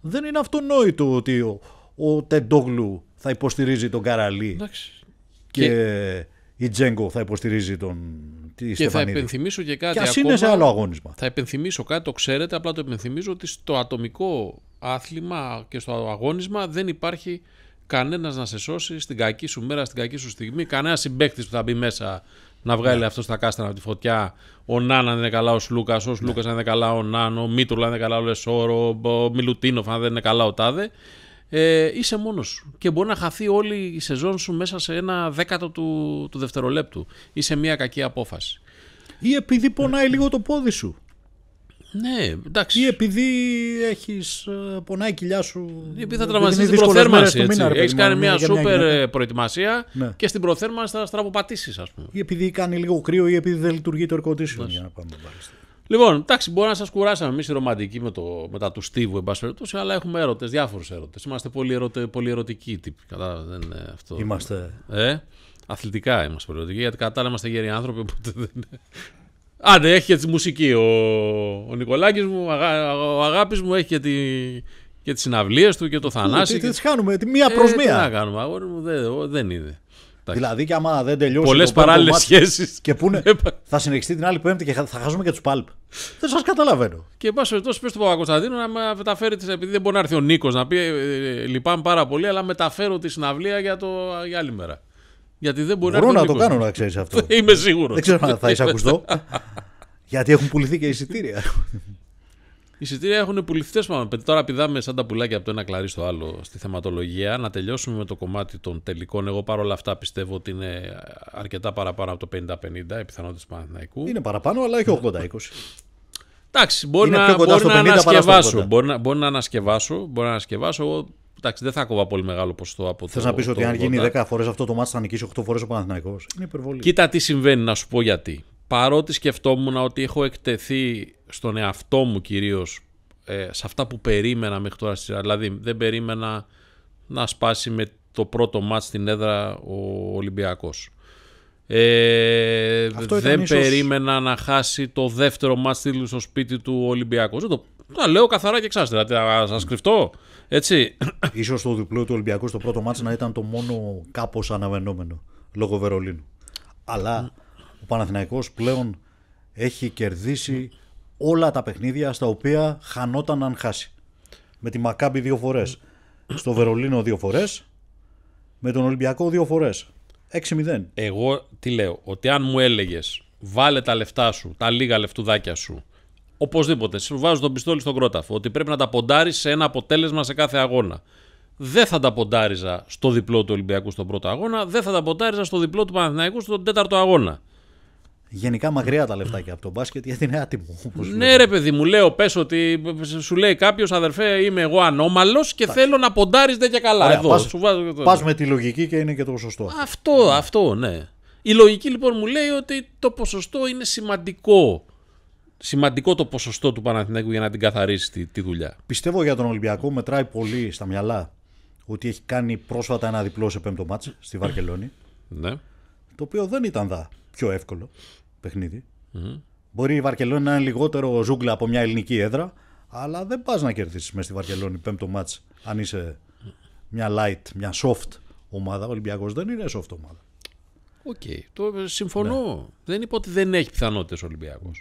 δεν είναι αυτονόητο ότι ο, ο Τεντόγλου θα υποστηρίζει τον Καραλή και, η Τζέγκο θα υποστηρίζει τον τη Και θα υπενθυμίσω και κάτι. Και ας ακόμα, είναι σε άλλο αγώνισμα. Θα υπενθυμίσω κάτι, το ξέρετε, απλά το υπενθυμίζω ότι στο ατομικό άθλημα και στο αγώνισμα δεν υπάρχει κανένας να σε σώσει στην κακή σου μέρα, στην κακή σου στιγμή. Κανένας συμπέκτη που θα μπει μέσα να βγάλει ναι. αυτός τα κάστρα από τη φωτιά. Ο Νάν αν δεν είναι καλά, ο Σλούκας. Ο Σλούκας αν δεν είναι καλά, ο Νάν. Ο Μίτουλα αν δεν είναι καλά, ο Λεσόρο. Ο Μιλουτίνοφ αν δεν είναι καλά, ο Τάδε. Ε, είσαι μόνος σου. Και μπορεί να χαθεί όλη η σεζόν σου μέσα σε ένα δέκατο του, του δευτερολέπτου ή μια κακή απόφαση. Ή επειδή πονάει ναι. λίγο το πόδι σου. Ναι, εντάξει. Ή επειδή έχεις ε, πονάει η κοιλιά σου. Ή επειδή θα τραυματιστεί την προθέρμανση. Έχει κάνει μια σούπερ ε, προετοιμασία ναι. και στην προθέρμανση θα στραβοπατήσεις, ας πούμε. Ή επειδή κάνει λίγο κρύο ή επειδή δεν λειτουργεί το air Λοιπόν, εντάξει, μπορεί να σας κουράσαμε εμείς οι ρομαντικοί με, το, με τα του Στίβου, εν πάση περιπτώσει, έρωτες, διάφορους έρωτες. Είμαστε πολύ, ερωτε, πολύ ερωτικοί τύποι. τυποι δεν αυτό. Είμαστε. Ε, αθλητικά είμαστε πολύ γιατί κατάλαβε είμαστε γεροί άνθρωποι, οπότε δεν, Άντε, έχει και τη μουσική ο, ο Νικολάκης μου, ο αγάπης μου έχει και, τη... και τις συναυλίες του και το Θανάση. Τι, και... κάνουμε, μία ε, προς ε, μία. Τι να κάνουμε, αγόρι μου, δεν, δεν είναι. Δηλαδή και άμα δεν τελειώσει. Πολλές παράλληλε σχέσεις. Και πούνε. θα συνεχιστεί την άλλη Πέμπτη και θα χάσουμε και τους πάλπ. Δεν σας καταλαβαίνω. Και εν πάση περιπτώσει, πες του Κωνσταντίνου να μεταφέρει. επειδή δεν μπορεί να έρθει ο Νίκος να πει: ε, ε, Λυπάμαι πάρα πολύ, αλλά μεταφέρω τη συναυλία για, το, για άλλη μέρα. Γιατί δεν μπορεί να, το κάνω να ξέρεις αυτό. Είμαι σίγουρος. Δεν ξέρω αν θα ακουστό, γιατί έχουν πουληθεί και εισιτήρια. Οι εισιτήρια έχουν πουληθεί. Τώρα πηδάμε σαν τα πουλάκια από το ένα κλαρί στο άλλο στη θεματολογία. Να τελειώσουμε με το κομμάτι των τελικών. Εγώ παρόλα αυτά πιστεύω ότι είναι αρκετά παραπάνω από το 50-50 η πιθανότητα του Παναθηναϊκού. Είναι παραπάνω, αλλά έχει 80-20. Εντάξει, μπορεί, να ανασκευάσω. Μπορεί να ανασκευάσω. Μπορεί να ανασκευάσω. Εγώ Εντάξει, δεν θα ακούω πολύ μεγάλο ποσοστό από Θες το. Θε να πεις ότι αν γίνει 10 φορές αυτό το μάτι θα νικήσει 8 φορές ο Παναθυναϊκό. Είναι υπερβολή. Κοίτα τι συμβαίνει, να σου πω γιατί. Παρότι σκεφτόμουν ότι έχω εκτεθεί στον εαυτό μου κυρίως ε, σε αυτά που περίμενα μέχρι τώρα Δηλαδή, δεν περίμενα να σπάσει με το πρώτο μάτς στην έδρα ο Ολυμπιάκο. Ε, δεν περίμενα να χάσει το δεύτερο μάτς στο σπίτι του Ολυμπιακού. Δεν το... λέω καθαρά και εξάστερα. Δηλαδή, θα σας κρυφτώ. Έτσι. Ίσως το διπλό του Ολυμπιακού στο πρώτο μάτσο να ήταν το μόνο κάπως αναμενόμενο λόγω Βερολίνου. Αλλά ο Παναθηναϊκός πλέον έχει κερδίσει όλα τα παιχνίδια στα οποία χανόταν αν χάσει. Με τη Μακάμπη δύο φορές, στο Βερολίνο δύο φορές, με τον Ολυμπιακό δύο φορές. 6-0. Εγώ τι λέω, ότι αν μου έλεγες βάλε τα λεφτά σου, τα λίγα λεφτουδάκια σου Οπωσδήποτε. Σου βάζω τον πιστόλι στον κρόταφο. Ότι πρέπει να τα ποντάρεις σε ένα αποτέλεσμα σε κάθε αγώνα. Δεν θα τα ποντάριζα στο διπλό του Ολυμπιακού στον πρώτο αγώνα. Δεν θα τα ποντάριζα στο διπλό του Παναθηναϊκού στον τέταρτο αγώνα. Γενικά μακριά τα λεφτάκια από τον μπάσκετ γιατί είναι άτιμο. ναι, ρε παιδί μου, λέω πες ότι σου λέει κάποιος αδερφέ, είμαι εγώ ανώμαλος και θέλω να ποντάρεις δεν και καλά. Ωραία, εδώ, με τη λογική και είναι και το ποσοστό. Αυτό, αυτό, ναι. Η λογική λοιπόν μου λέει ότι το ποσοστό είναι σημαντικό σημαντικό το ποσοστό του Παναθηναίκου για να την καθαρίσει τη, τη δουλειά. Πιστεύω για τον Ολυμπιακό μετράει πολύ στα μυαλά ότι έχει κάνει πρόσφατα ένα διπλό σε πέμπτο μάτς στη Βαρκελόνη. Ναι. Το οποίο δεν ήταν δα πιο εύκολο παιχνίδι. Μπορεί η Βαρκελόνη να είναι λιγότερο ζούγκλα από μια ελληνική έδρα, αλλά δεν πας να κερδίσεις μέσα στη Βαρκελόνη πέμπτο μάτς αν είσαι μια light, μια soft ομάδα. Ο Ολυμπιακός δεν είναι soft ομάδα. Οκ. Το συμφωνώ. Ναι. Δεν είπα ότι δεν έχει πιθανότητες ο Ολυμπιακός.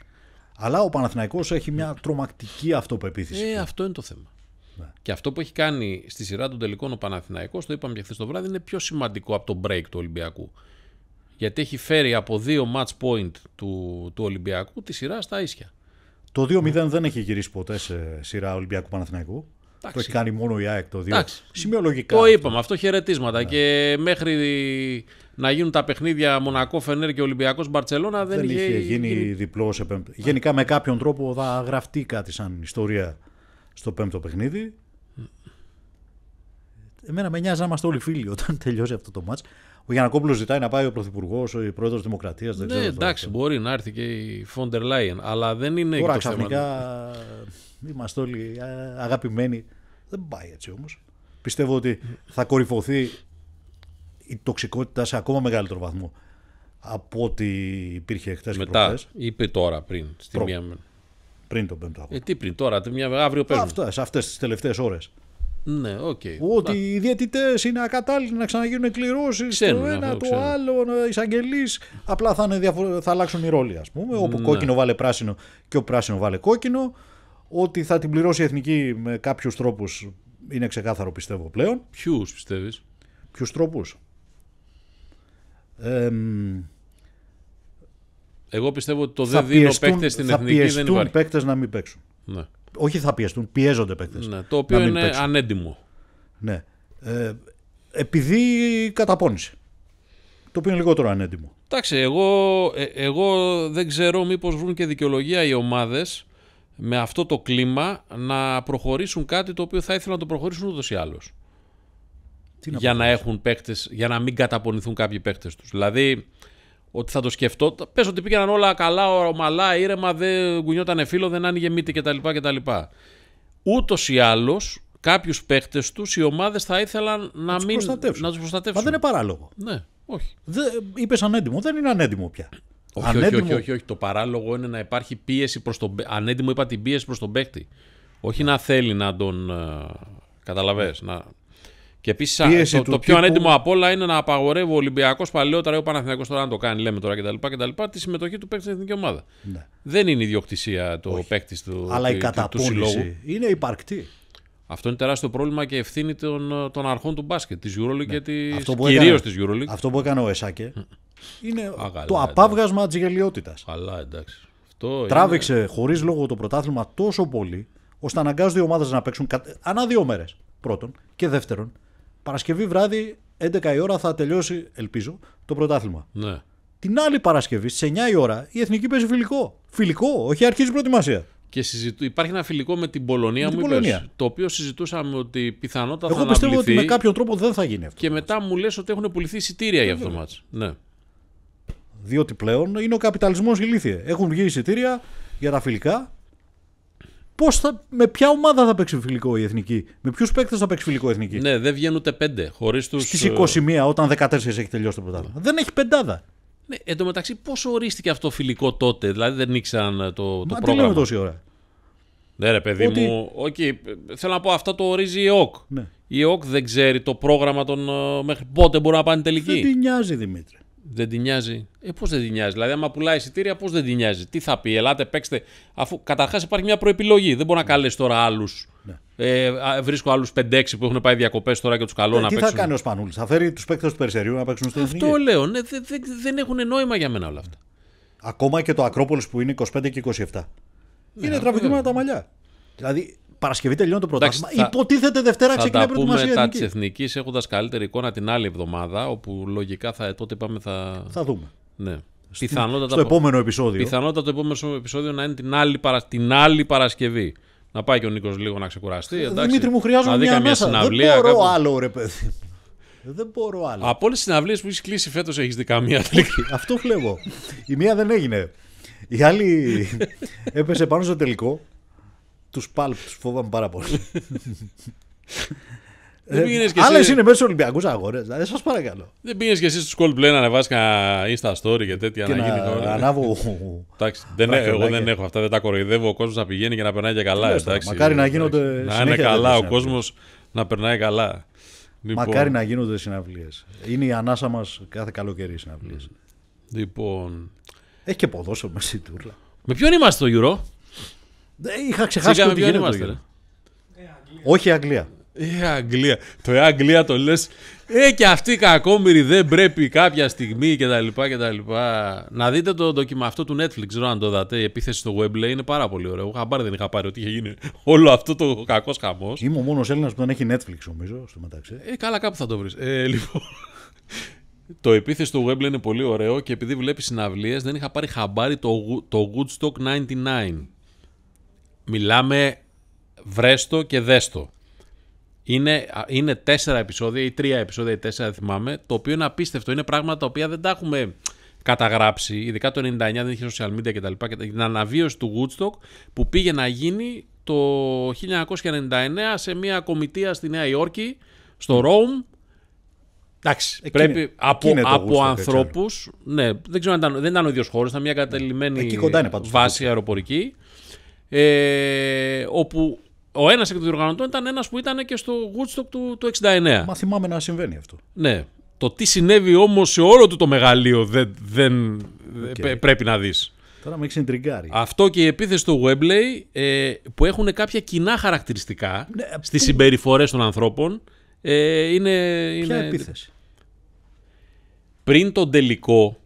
Αλλά ο Παναθηναϊκός έχει μια τρομακτική αυτοπεποίθηση. Ε, αυτό είναι το θέμα. Ναι. Και αυτό που έχει κάνει στη σειρά των τελικών ο Παναθηναϊκός, το είπαμε και χθες το βράδυ, είναι πιο σημαντικό από το break του Ολυμπιακού. Γιατί έχει φέρει από δύο match point του, του Ολυμπιακού τη σειρά στα ίσια. Το 2-0 δεν έχει γυρίσει ποτέ σε σειρά Ολυμπιακού Παναθηναϊκού. Το έχει κάνει μόνο η ΑΕΚ το 2. Το είπαμε, αυτό χαιρετίσματα. Ναι. Και μέχρι να γίνουν τα παιχνίδια Μονακό Φενέρ και Ολυμπιακός Μπαρσελόνα. Δεν, δεν είχε, γίνει, διπλό σε πέμπτο. Γενικά με κάποιον τρόπο θα γραφτεί κάτι σαν ιστορία στο πέμπτο παιχνίδι. Εμένα με νοιάζει να είμαστε όλοι φίλοι όταν τελειώσει αυτό το μάτς. Ο Γιανακόπουλος ζητάει να πάει ο Πρωθυπουργός, ο Πρόεδρος Δημοκρατίας. Ναι, εντάξει, μπορεί να έρθει και η Φόντερ Λάιεν, αλλά δεν είναι Τώρα, ξαφνικά είμαστε όλοι ε, αγαπημένοι. Δεν πάει έτσι όμως. Πιστεύω ότι θα κορυφωθεί η τοξικότητα σε ακόμα μεγαλύτερο βαθμό από ό,τι υπήρχε χθες και Μετά, είπε τώρα πριν. Στη Προ... μία... Πριν τον Πέμπτο αγώνα. Ε, τι πριν τώρα, μια... αύριο Πέμπτο. Αυτά, σε αυτές τις τελευταίες ώρες. Ναι, οκ. Okay. Ότι οι διαιτητές είναι ακατάλληλοι να ξαναγίνουν κληρώσει. Το ένα, το άλλο, εισαγγελείς. Απλά θα, είναι θα αλλάξουν οι ρόλοι, ας πούμε. Όπου ναι. κόκκινο βάλε πράσινο και ο πράσινο βάλε κόκκινο. Ότι θα την πληρώσει η εθνική με κάποιους τρόπους είναι ξεκάθαρο πιστεύω πλέον. Ποιους πιστεύεις, Ποιους τρόπους. Εγώ πιστεύω ότι το δεν δίνω παίκτες στην θα εθνική δεν υπάρχει. παίκτες να μην παίξουν. Ναι. Όχι θα πιεστούν, πιέζονται παίκτες. Ναι, το οποίο είναι παίξουν. ανέντιμο. Ναι. Ε, επειδή καταπώνησε. Το οποίο είναι λιγότερο ανέντιμο. Εντάξει, εγώ, ε, εγώ δεν ξέρω μήπως βρουν και δικαιολογία οι ομάδες με αυτό το κλίμα να προχωρήσουν κάτι το οποίο θα ήθελαν να το προχωρήσουν ούτως ή άλλως για να έχουν παίκτες, για να μην καταπονηθούν κάποιοι παίκτες τους. Δηλαδή, ότι θα το σκεφτώ. Πες ότι πήγαιναν όλα καλά, ομαλά, ήρεμα, δεν κουνιόταν φίλο, δεν άνοιγε μύτη κτλ. κτλ. Ούτως ή άλλως, κάποιους παίκτες τους, οι ομάδες θα ήθελαν να, τους μην, προστατεύσουν. Μα δεν είναι παράλογο. Ναι, όχι. ανέντιμο, δεν είναι ανέντιμο πια. Όχι, όχι, όχι, όχι, όχι, Το παράλογο είναι να υπάρχει πίεση προς τον Ανέντιμο είπα την πίεση προς τον παίκτη. Όχι να θέλει να τον... Ε, καταλαβες, να... Και επίσης το, το, πιο τύπου... ανέντιμο απ' όλα είναι να απαγορεύει ο Ολυμπιακός παλαιότερα ή ο Παναθηναϊκός τώρα να το κάνει, λέμε τώρα κτλ. κτλ τη συμμετοχή του παίκτη στην εθνική ομάδα. Ναι. Δεν είναι ιδιοκτησία το παίκτη του, Αλλά του, η καταπούληση συλλόγου. Είναι υπαρκτή. Αυτό είναι τεράστιο πρόβλημα και ευθύνη των, των αρχών του μπάσκετ, της Euroleague ναι. και της. Κυρίως της Euroleague. Αυτό που έκανε ο Εσάκε είναι Α, καλά, το απάβγασμα της γελιότητας. Καλά, εντάξει. Αυτό Τράβηξε είναι... χωρίς λόγο το πρωτάθλημα τόσο πολύ, ώστε αναγκάζονται οι ομάδες να παίξουν ανά δύο μέρες. Πρώτον. Και δεύτερον, Παρασκευή βράδυ, 11 η ώρα θα τελειώσει, ελπίζω, το πρωτάθλημα. Ναι. Την άλλη Παρασκευή, στις 9 η ώρα, η εθνική παίζει φιλικό. Φιλικό, όχι αρχίζει προετοιμασία. Και συζητού... υπάρχει ένα φιλικό με την Πολωνία, με το οποίο συζητούσαμε ότι πιθανότατα θα Εγώ πιστεύω ότι με κάποιο τρόπο δεν θα γίνει αυτό. Και μετά μου λες ότι έχουν πουληθεί εισιτήρια για αυτό το μάτς. Ναι. Διότι πλέον είναι ο καπιταλισμός ηλίθιε. Έχουν βγει εισιτήρια για τα φιλικά Πώς θα, με ποια ομάδα θα παίξει φιλικό η εθνική, με ποιους παίκτες θα παίξει φιλικό η εθνική. Ναι, δεν βγαίνουν ούτε πέντε. Χωρίς τους... 21, ε, όταν 14 έχει τελειώσει το πρωτάθλημα. Δεν έχει πεντάδα. Ναι, εν τω μεταξύ, πώ ορίστηκε αυτό φιλικό τότε, δηλαδή δεν ήξεραν ε, το, το Μα, πρόγραμμα. Τι τόση ώρα. Ναι, ρε παιδί μου, okay, ε, θέλω να πω, αυτό το ορίζει η ΟΚ ναι. Η ΟΚ δεν ξέρει το πρόγραμμα των μέχρι πότε μπορεί να πάνε τελική. Δεν τη νοιάζει, Δημήτρη. Δεν την νοιάζει. Ε, πώς δεν την νοιάζει. Δηλαδή, άμα πουλάει εισιτήρια, πώς δεν την νοιάζει. Τι θα πει, ελάτε, παίξτε. Αφού καταρχάς υπάρχει μια προεπιλογή. Δεν μπορεί να καλέσει τώρα άλλους. Ναι. Ε, βρίσκω άλλους 5-6 που έχουν πάει διακοπές τώρα και τους καλώ ε, να παίξουν. Τι θα κάνει ο Σπανούλης, θα φέρει τους παίκτες του Περισεριού να παίξουν στο Αυτό λέω. Ναι, δεν, δεν έχουν νόημα για μένα όλα αυτά. Ακόμα και το Ακρόπολης που είναι 25 και 27. Ναι, είναι τραβηγμένα τα μαλλιά. Δηλαδή, Παρασκευή τελειώνει το πρωτάθλημα. Υποτίθεται Δευτέρα ξεκινάει η Θα τα πούμε μετά τη Εθνική έχοντας καλύτερη εικόνα την άλλη εβδομάδα, όπου λογικά θα, τότε πάμε θα. Θα δούμε. Ναι. πιθανότατα, στο επόμενο επεισόδιο. Πιθανότατα το επόμενο επεισόδιο να είναι την άλλη, παρα, την άλλη Παρασκευή. Να πάει και ο Νίκος λίγο να ξεκουραστεί. Ε, εντάξει, Δημήτρη, μου χρειάζομαι μια συναυλία. Δεν μπορώ άλλο, ρε παιδί. Δεν μπορώ άλλο. Από όλες τις συναυλίες που έχεις κλείσει φέτος, έχεις δει καμία τελική. Αυτό βλέπω. Η μία δεν έγινε. Η άλλη έπεσε πάνω στο τελικό τους Πάλπ τους φόβαμαι πάρα πολύ. ε, άλλες εσύ... είναι μέσα στους Ολυμπιακούς Αγώνες. Δηλαδή, σας παρακαλώ. Δεν πήγες και εσύ στους Coldplay να ανεβάσεις ένα Insta story και τέτοια. Και να, να... Ανάβω. εντάξει, δεν, εγώ δεν έχω αυτά, δεν τα κοροϊδεύω. Ο κόσμος να πηγαίνει και να περνάει και καλά. Εντάξει, μακάρι να γίνονται. Να είναι καλά ο κόσμος να περνάει καλά. Λοιπόν... Μακάρι να γίνονται συναυλίες. Είναι η ανάσα μας κάθε καλοκαίρι συναυλίες. Λοιπόν. Έχει και ποδόσφαιρο μέσα η τούρλα. Με ποιον είμαστε στο Euro? Ε, είχα ξεχάσει ότι γίνεται το ε, Όχι Αγγλία. Ε, Αγγλία. Το ε, Αγγλία το λες. Ε, και αυτοί οι κακόμοιροι δεν πρέπει κάποια στιγμή κτλ. Να δείτε το ντοκιμα αυτό του Netflix. Ξέρω αν το δατε. Η επίθεση στο Webley είναι πάρα πολύ ωραίο. Εγώ χαμπάρι δεν είχα πάρει ότι είχε γίνει όλο αυτό το κακός χαμός. Είμαι ο μόνος Έλληνας που δεν έχει Netflix, νομίζω, στο μεταξύ. Ε, καλά, κάπου θα το βρεις. Ε, λοιπόν. Το επίθεση στο Webley είναι πολύ ωραίο και επειδή βλέπεις συναυλίες, δεν είχα πάρει χαμπάρι το, το Woodstock 99 μιλάμε βρέστο και δέστο. Είναι, είναι τέσσερα επεισόδια ή τρία επεισόδια ή τέσσερα δεν θυμάμαι, το οποίο είναι απίστευτο. Είναι πράγματα τα οποία δεν τα έχουμε καταγράψει, ειδικά το 99 δεν είχε social media κτλ. την αναβίωση του Woodstock που πήγε να γίνει το 1999 σε μια κομιτεία στη Νέα Υόρκη, στο Ρόουμ, Εντάξει, εκείνη, πρέπει εκείνη από, από ανθρώπους. Ναι. ναι, δεν ξέρω αν ήταν, δεν ήταν ο ίδιος χώρος, ήταν μια ναι. κατελημένη Εκεί πάντως, βάση αεροπορική. Ε, όπου ο ένας εκ των διοργανωτών ήταν ένας που ήταν και στο Woodstock του, του 69. Μα θυμάμαι να συμβαίνει αυτό. Ναι. Το τι συνέβη όμως σε όλο του το μεγαλείο δεν, δεν ε, πρέπει να δεις. Τώρα με έχεις Αυτό και η επίθεση του Webley ε, που έχουν κάποια κοινά χαρακτηριστικά ναι, ε, στις συμπεριφορές των ανθρώπων. Ε, είναι, Ποια είναι... επίθεση. Πριν τον τελικό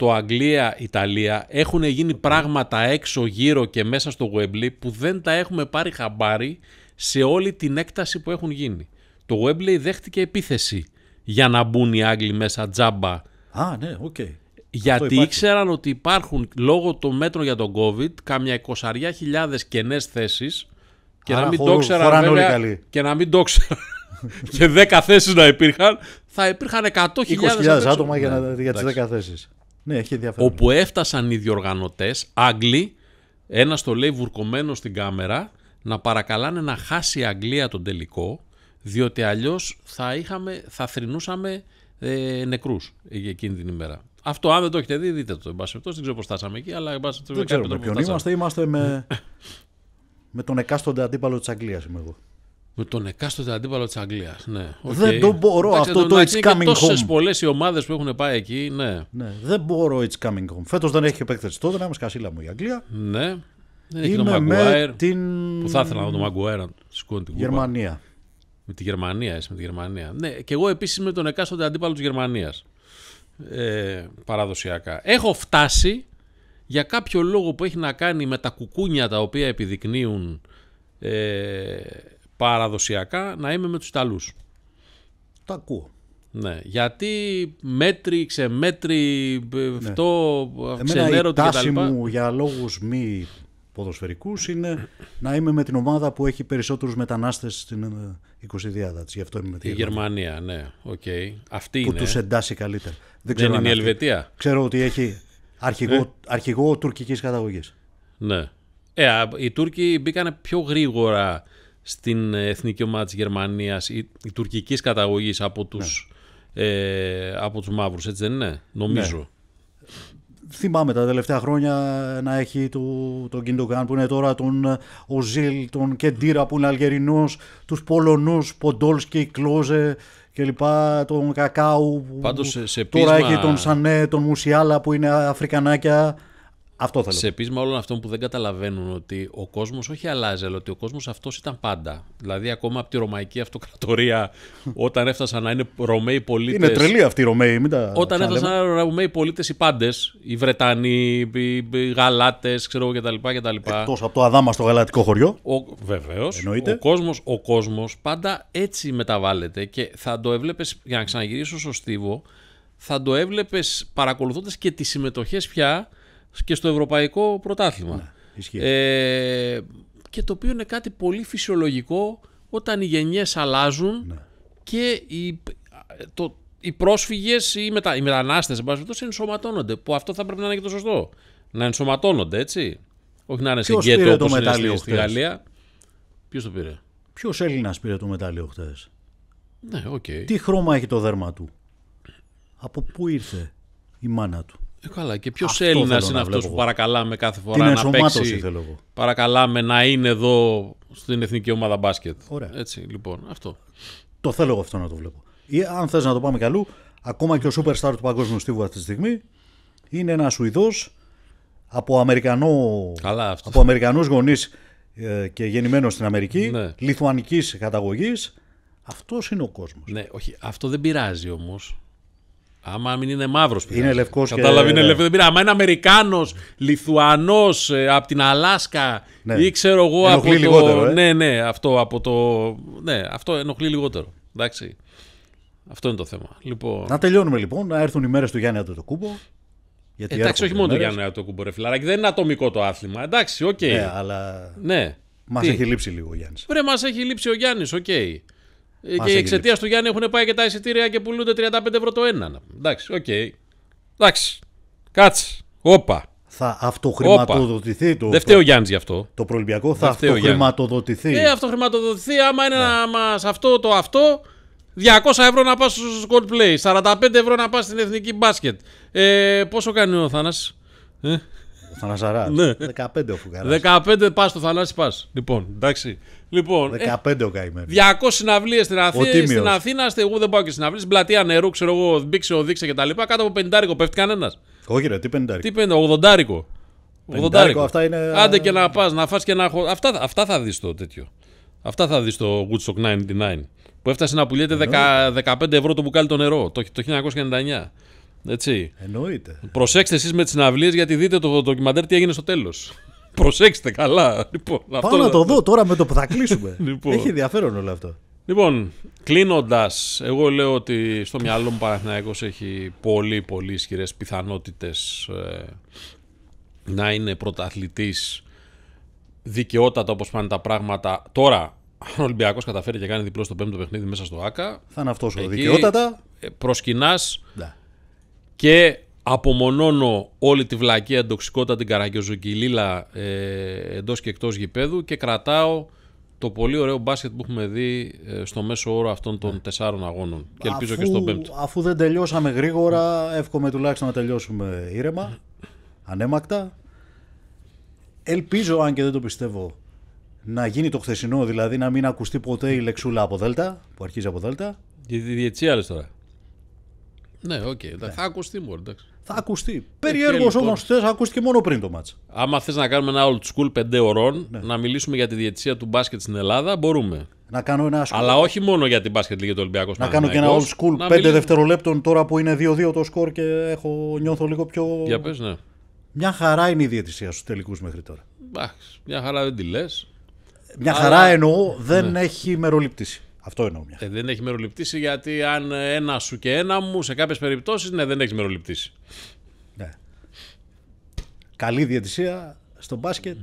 το Αγγλία-Ιταλία έχουν γίνει πράγματα έξω γύρω και μέσα στο Γουέμπλι που δεν τα έχουμε πάρει χαμπάρι σε όλη την έκταση που έχουν γίνει. Το Γουέμπλι δέχτηκε επίθεση για να μπουν οι Άγγλοι μέσα τζάμπα. Α, ναι, οκ. Γιατί ήξεραν ότι υπάρχουν λόγω των μέτρων για τον COVID κάμια εικοσαριά χιλιάδες κενές θέσεις και, Άρα, να χω, ξεραν, και να μην το ξέραν και 10 θέσεις να υπήρχαν θα υπήρχαν 100.000 άτομα για, για τις 10 θέσεις. Ναι, Όπου έφτασαν οι διοργανωτές, Άγγλοι, ένα το λέει βουρκωμένο στην κάμερα, να παρακαλάνε να χάσει η Αγγλία τον τελικό, διότι αλλιώς θα, θα θρυνούσαμε ε, νεκρούς εκείνη την ημέρα. Αυτό, αν δεν το έχετε δει, δείτε το. Εν δεν ξέρω πώς φτάσαμε εκεί, αλλά εν πάση Δεν ποιον είμαστε. Είμαστε με, με τον εκάστοτε αντίπαλο της Αγγλίας, είμαι εγώ. Με τον εκάστοτε αντίπαλο της Αγγλίας. Ναι. Okay. Δεν το μπορώ αυτό το It's coming home. Τόσες πολλές οι ομάδες που έχουν πάει εκεί. Ναι. ναι. Δεν μπορώ It's coming home. Φέτος δεν έχει επέκταση τότε, να είμαι σκασίλα μου η Αγγλία. Ναι. Δεν έχει τον Μαγκουάιρ. Την... Που θα ήθελα να τον Μαγκουάιρ να σηκώνει την Γερμανία. Με τη Γερμανία, εσύ με τη Γερμανία. Ναι, και εγώ επίσης με τον εκάστοτε αντίπαλο της Γερμανίας. Ε, παραδοσιακά. Έχω φτάσει για κάποιο λόγο που έχει να κάνει με τα κουκούνια τα οποία επιδεικνύουν ε, παραδοσιακά να είμαι με τους Ιταλούς. Το ακούω. Ναι, γιατί μέτρη, ξεμέτρη, αυτό, ε, ναι. Ε, ξενέρωτη κτλ. Η τάση μου για λόγους μη ποδοσφαιρικούς είναι να είμαι με την ομάδα που έχει περισσότερους μετανάστες στην 20η ε, Γι' αυτό είμαι με τη η Γερμανία. ναι. Okay. Αυτή που είναι. τους εντάσσει καλύτερα. Δεν, είναι η Ελβετία. Ξέρω ότι έχει αρχηγό, ε? τουρκικής καταγωγής. Ναι. Ε, οι Τούρκοι μπήκαν πιο γρήγορα στην ε, εθνική ομάδα της Γερμανίας η, η τουρκικής καταγωγής από ναι. τους, ναι. από τους μαύρους, έτσι δεν είναι, νομίζω. Ναι. Θυμάμαι τα τελευταία χρόνια να έχει το, τον Κιντογκάν που είναι τώρα, τον Οζίλ, ε, τον Κεντήρα που είναι Αλγερινός, τους Πολωνούς, Ποντόλσκι, Κλόζε και λοιπά, τον Κακάου, Πάντως, τώρα έχει τον Σανέ, τον Μουσιάλα που είναι Αφρικανάκια. Αυτό θέλω. Σε πείσμα όλων αυτών που δεν καταλαβαίνουν ότι ο κόσμος όχι αλλάζει, αλλά ότι ο κόσμος αυτός ήταν πάντα. Δηλαδή, ακόμα από τη Ρωμαϊκή Αυτοκρατορία, όταν έφτασαν να είναι Ρωμαίοι πολίτες. Είναι τρελή αυτή η Ρωμαίοι, μην τα. Όταν έφτασαν να είναι Ρωμαίοι πολίτες οι πάντες, οι Βρετανοί, οι Γαλάτες, ξέρω εγώ κτλ. Εκτός από το Αδάμα στο γαλατικό χωριό. Βεβαίω. Ο κόσμος ο κόσμος πάντα έτσι μεταβάλλεται και θα το έβλεπες. Για να ξαναγυρίσω στο Στίβο, θα το έβλεπες παρακολουθώντας και τις συμμετοχές πια και στο ευρωπαϊκό πρωτάθλημα. Ναι, Ε, και το οποίο είναι κάτι πολύ φυσιολογικό όταν οι γενιές αλλάζουν ναι. και οι, το, οι πρόσφυγες ή οι, μετα, οι μετανάστες ενσωματώνονται που αυτό θα πρέπει να είναι και το σωστό να ενσωματώνονται έτσι όχι να είναι σε γκέτο όπως είναι στη, Γαλλία Ποιος το πήρε Ποιος Έλληνας πήρε το μετάλλιο χθες. ναι, okay. Τι χρώμα έχει το δέρμα του Από πού ήρθε η μάνα του ε, καλά, και ποιος Έλληνα είναι αυτό που παρακαλάμε κάθε φορά να παίξει. Θέλω εγώ. Παρακαλάμε να είναι εδώ στην εθνική ομάδα μπάσκετ. Ωραία. Έτσι, λοιπόν, αυτό. Το θέλω εγώ αυτό να το βλέπω. Ή, αν θες να το πάμε καλού, ακόμα και ο superstar του παγκόσμιου στίβου αυτή τη στιγμή είναι ένας Σουηδός από, Αμερικανό, Καλά, από Αμερικανούς γονείς ε, και γεννημένος στην Αμερική, ναι. λιθουανικής καταγωγής. Αυτός είναι ο κόσμος. Ναι, όχι, αυτό δεν πειράζει όμως. Άμα μην είναι μαύρος πειράζει. Είναι λευκός και Κατάλαβε, είναι ναι. λευκός. Δεν πειράζει. Άμα είναι Αμερικάνος, Λιθουανός, ε, από την Αλάσκα ναι. ή ξέρω εγώ ενοχλεί από το. Λιγότερο, ε? Ναι, ναι, αυτό από το. Ναι, αυτό ενοχλεί λιγότερο. Εντάξει. Αυτό είναι το θέμα. Λοιπόν... Να τελειώνουμε λοιπόν, να έρθουν οι μέρες του Γιάννη Αντετοκούμπο. Γιατί Εντάξει, όχι μόνο του Γιάννη Αντετοκούμπο, ρε φιλαράκι. Δεν είναι ατομικό το άθλημα. Εντάξει, οκ. Okay. Ναι, αλλά. Ναι. Μας έχει λείψει λίγο ο Γιάννης. Βρε, μας έχει λείψει ο Γιάννης, οκ. Okay. Ε, και εξαιτίας του Γιάννη έχουν πάει και τα εισιτήρια και πουλούνται 35 ευρώ το ένα. Εντάξει, οκ. Okay. Εντάξει. Κάτσε. Όπα. Θα αυτοχρηματοδοτηθεί το. Δεν φταίει ο Γιάννης γι' αυτό. Το προελπιακό θα αυτοχρηματοδοτηθεί. Ναι, αυτοχρηματοδοτηθεί. Άμα είναι ναι. να μας αυτό το αυτό, 200 ευρώ να πας στο Coldplay, 45 ευρώ να πας στην εθνική μπάσκετ. Ε, πόσο κάνει ο Θάνας, ε, ναι. 15 ο Φουγκαρά. 15 πας στο Θαλάσσι πας. Λοιπόν, εντάξει. Λοιπόν, 15 ε, ο καημένο. 200 συναυλίες στην Αθήνα. Στην Αθήνα, εγώ δεν πάω και συναυλίες. Στην πλατεία νερού, ξέρω εγώ, μπήξε ο τα κτλ. Κάτω από 50 πέφτει κανένας. Όχι, ρε, τι 50 Τι 50 80 80 αυτά είναι. Άντε και να πας, να φας και να. Αυτά, αυτά θα δεις το τέτοιο. Αυτά θα δεις το Woodstock 99. Που έφτασε να πουλιέται 15 ευρώ το μπουκάλι το νερό το, το 1999. Έτσι. Εννοείται. Προσέξτε εσείς με τις συναυλίες γιατί δείτε το ντοκιμαντέρ τι έγινε στο τέλος. Προσέξτε καλά. Λοιπόν, Πάω αυτό... να το δω τώρα με το που θα κλείσουμε. Λοιπόν. Έχει ενδιαφέρον όλο αυτό. Λοιπόν, κλείνοντας, εγώ λέω ότι στο μυαλό μου Παναθυναϊκό έχει πολύ πολύ ισχυρές πιθανότητες ε, να είναι πρωταθλητής δικαιότατα όπως πάνε τα πράγματα. Τώρα, αν ο Ολυμπιακός καταφέρει και κάνει διπλό στο πέμπτο παιχνίδι μέσα στο ΑΚΑ. Θα είναι αυτός ο δικαιότατα. Ε, Προσκυνάς. Ναι και απομονώνω όλη τη βλακή την τοξικότητα, την καραγκιοζογγυλίλα ε, εντός και εκτός γηπέδου και κρατάω το πολύ ωραίο μπάσκετ που έχουμε δει ε, στο μέσο όρο αυτών των ναι. τεσσάρων αγώνων. Και ελπίζω αφού, και στον πέμπτο. Αφού δεν τελειώσαμε γρήγορα, εύχομαι τουλάχιστον να τελειώσουμε ήρεμα, ανέμακτα. Ελπίζω, αν και δεν το πιστεύω, να γίνει το χθεσινό, δηλαδή να μην ακουστεί ποτέ η λεξούλα από Δέλτα, που αρχίζει από Δέλτα. Γιατί τη διετσία, τώρα. Ναι, οκ. Okay. Ναι. Θα ακουστεί μόνο. Εντάξει. Θα ακουστεί. Ε, Περιέργω λοιπόν- όμως θες, ακούστηκε μόνο πριν το μάτσα. Άμα θες να κάνουμε ένα old school πέντε ωρών, ναι. να μιλήσουμε για τη διαιτησία του μπάσκετ στην Ελλάδα, μπορούμε. Να κάνω ένα σκορ. Αλλά όχι μόνο για την μπάσκετ λίγη του Ολυμπιακού. Να κάνω και ένα old school 5 μιλήσουμε. δευτερολέπτων τώρα που είναι 2-2 το σκορ και έχω, νιώθω λίγο πιο. Για πες, ναι. Μια χαρά είναι η διαιτησία στους τελικούς μέχρι τώρα. μια χαρά δεν τη λες. Μια χαρά εννοώ δεν ναι. έχει μεροληπτήσει. Αυτό εννοώ μια. Ε, δεν έχει μεροληπτήσει γιατί αν ένα σου και ένα μου σε κάποιες περιπτώσεις ναι, δεν έχει μεροληπτήσει. Ναι. Καλή διατησία στο μπασκετ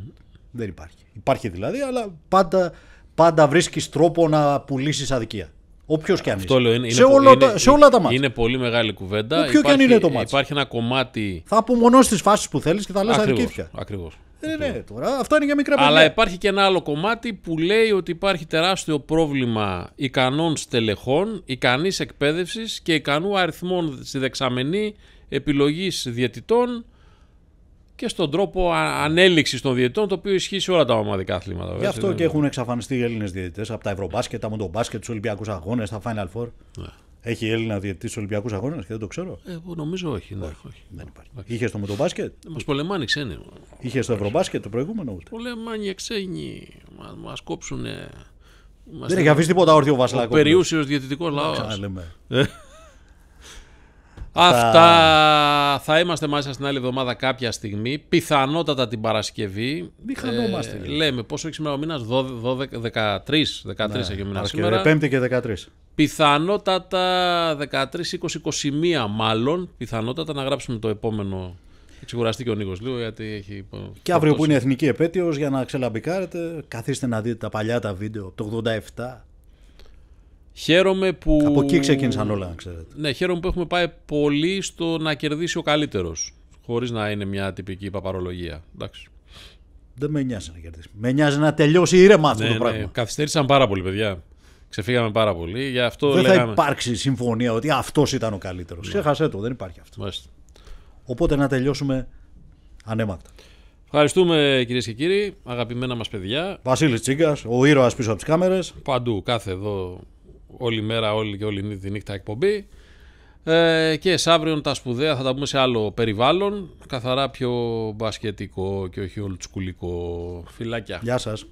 δεν υπάρχει. Υπάρχει δηλαδή, αλλά πάντα, πάντα βρίσκεις τρόπο να πουλήσεις αδικία. Όποιος και αν Αυτό είναι, σε, όλα, τα, σε μάτια. Είναι πολύ μεγάλη κουβέντα. Όποιο υπάρχει, και αν είναι το μάτια. Υπάρχει ένα κομμάτι. Θα απομονώσεις τις φάσεις που θέλεις και θα λες αδικήθεια. Ακριβώς. Ναι, ναι, τώρα αυτά είναι για μικρά παιδιά. Αλλά υπάρχει και ένα άλλο κομμάτι που λέει ότι υπάρχει τεράστιο πρόβλημα ικανών στελεχών, ικανής εκπαίδευσης και ικανού αριθμών στη δεξαμενή επιλογής διαιτητών και στον τρόπο ανέλυξης των διαιτητών, το οποίο ισχύει σε όλα τα ομαδικά αθλήματα. Γι' αυτό και έχουν εξαφανιστεί οι Έλληνες διαιτητές από τα Ευρωμπάσκετ, τα Μοντομπάσκετ, τους Ολυμπιακούς Αγώνες, τα Final Four. Ναι. Έχει Έλληνα διαιτητής στους Ολυμπιακούς Αγώνες και δεν το ξέρω. Ε, νομίζω όχι. Ναι, όχι, Δεν υπάρχει. Όχι. Είχε στο μοτομπάσκετ. Ε, Μας πολεμάνε ξένοι. Είχε στο ευρωμπάσκετ το προηγούμενο ούτε. Πολεμάνε ξένοι. Μα κόψουν. Δεν έχει αφήσει τίποτα όρθιο ο Βασιλάκος. Περιούσιος διαιτητικός λαός. Αυτά. Θα είμαστε μαζί σας την άλλη εβδομάδα κάποια στιγμή. Πιθανότατα την Παρασκευή. Διχανόμαστε. Ε, λέμε πόσο έχει σήμερα ο 12 13. 13 έχει ο μήνας σήμερα. και 13. Πιθανότατα 13-20-21 μάλλον. Πιθανότατα να γράψουμε το επόμενο. Ξεκουραστεί και ο Νίκος λίγο γιατί έχει. Και αύριο που είναι εθνική επέτειος για να ξελαμπικάρετε, καθίστε να δείτε τα παλιά τα βίντεο το 87 Χαίρομαι που. Από εκεί ξεκίνησαν όλα, ξέρετε. Ναι, χαίρομαι που έχουμε πάει πολύ στο να κερδίσει ο καλύτερος. Χωρίς να είναι μια τυπική παπαρολογία. Εντάξει. Δεν με νοιάζει να κερδίσει. Με νοιάζει να τελειώσει ήρεμα αυτό το ναι, ναι, πράγμα. Καθυστέρησαν πάρα πολύ, παιδιά. Ξεφύγαμε πάρα πολύ. Γι αυτό δεν λέγαμε... θα υπάρξει συμφωνία ότι αυτός ήταν ο καλύτερος. Ναι. Ξέχασε το, δεν υπάρχει αυτό. Μάλιστα. Οπότε να τελειώσουμε ανέμακτα. Ευχαριστούμε κυρίες και κύριοι, αγαπημένα μας παιδιά. Βασίλης Τσίγκας, ο ήρωας πίσω από τις κάμερες. Παντού, κάθε εδώ όλη μέρα, όλη και όλη τη νύχτα εκπομπή. Ε, και αύριο τα σπουδαία θα τα πούμε σε άλλο περιβάλλον, καθαρά πιο μπασκετικό και όχι ολτσκουλικό. φυλακιά. Γεια σας.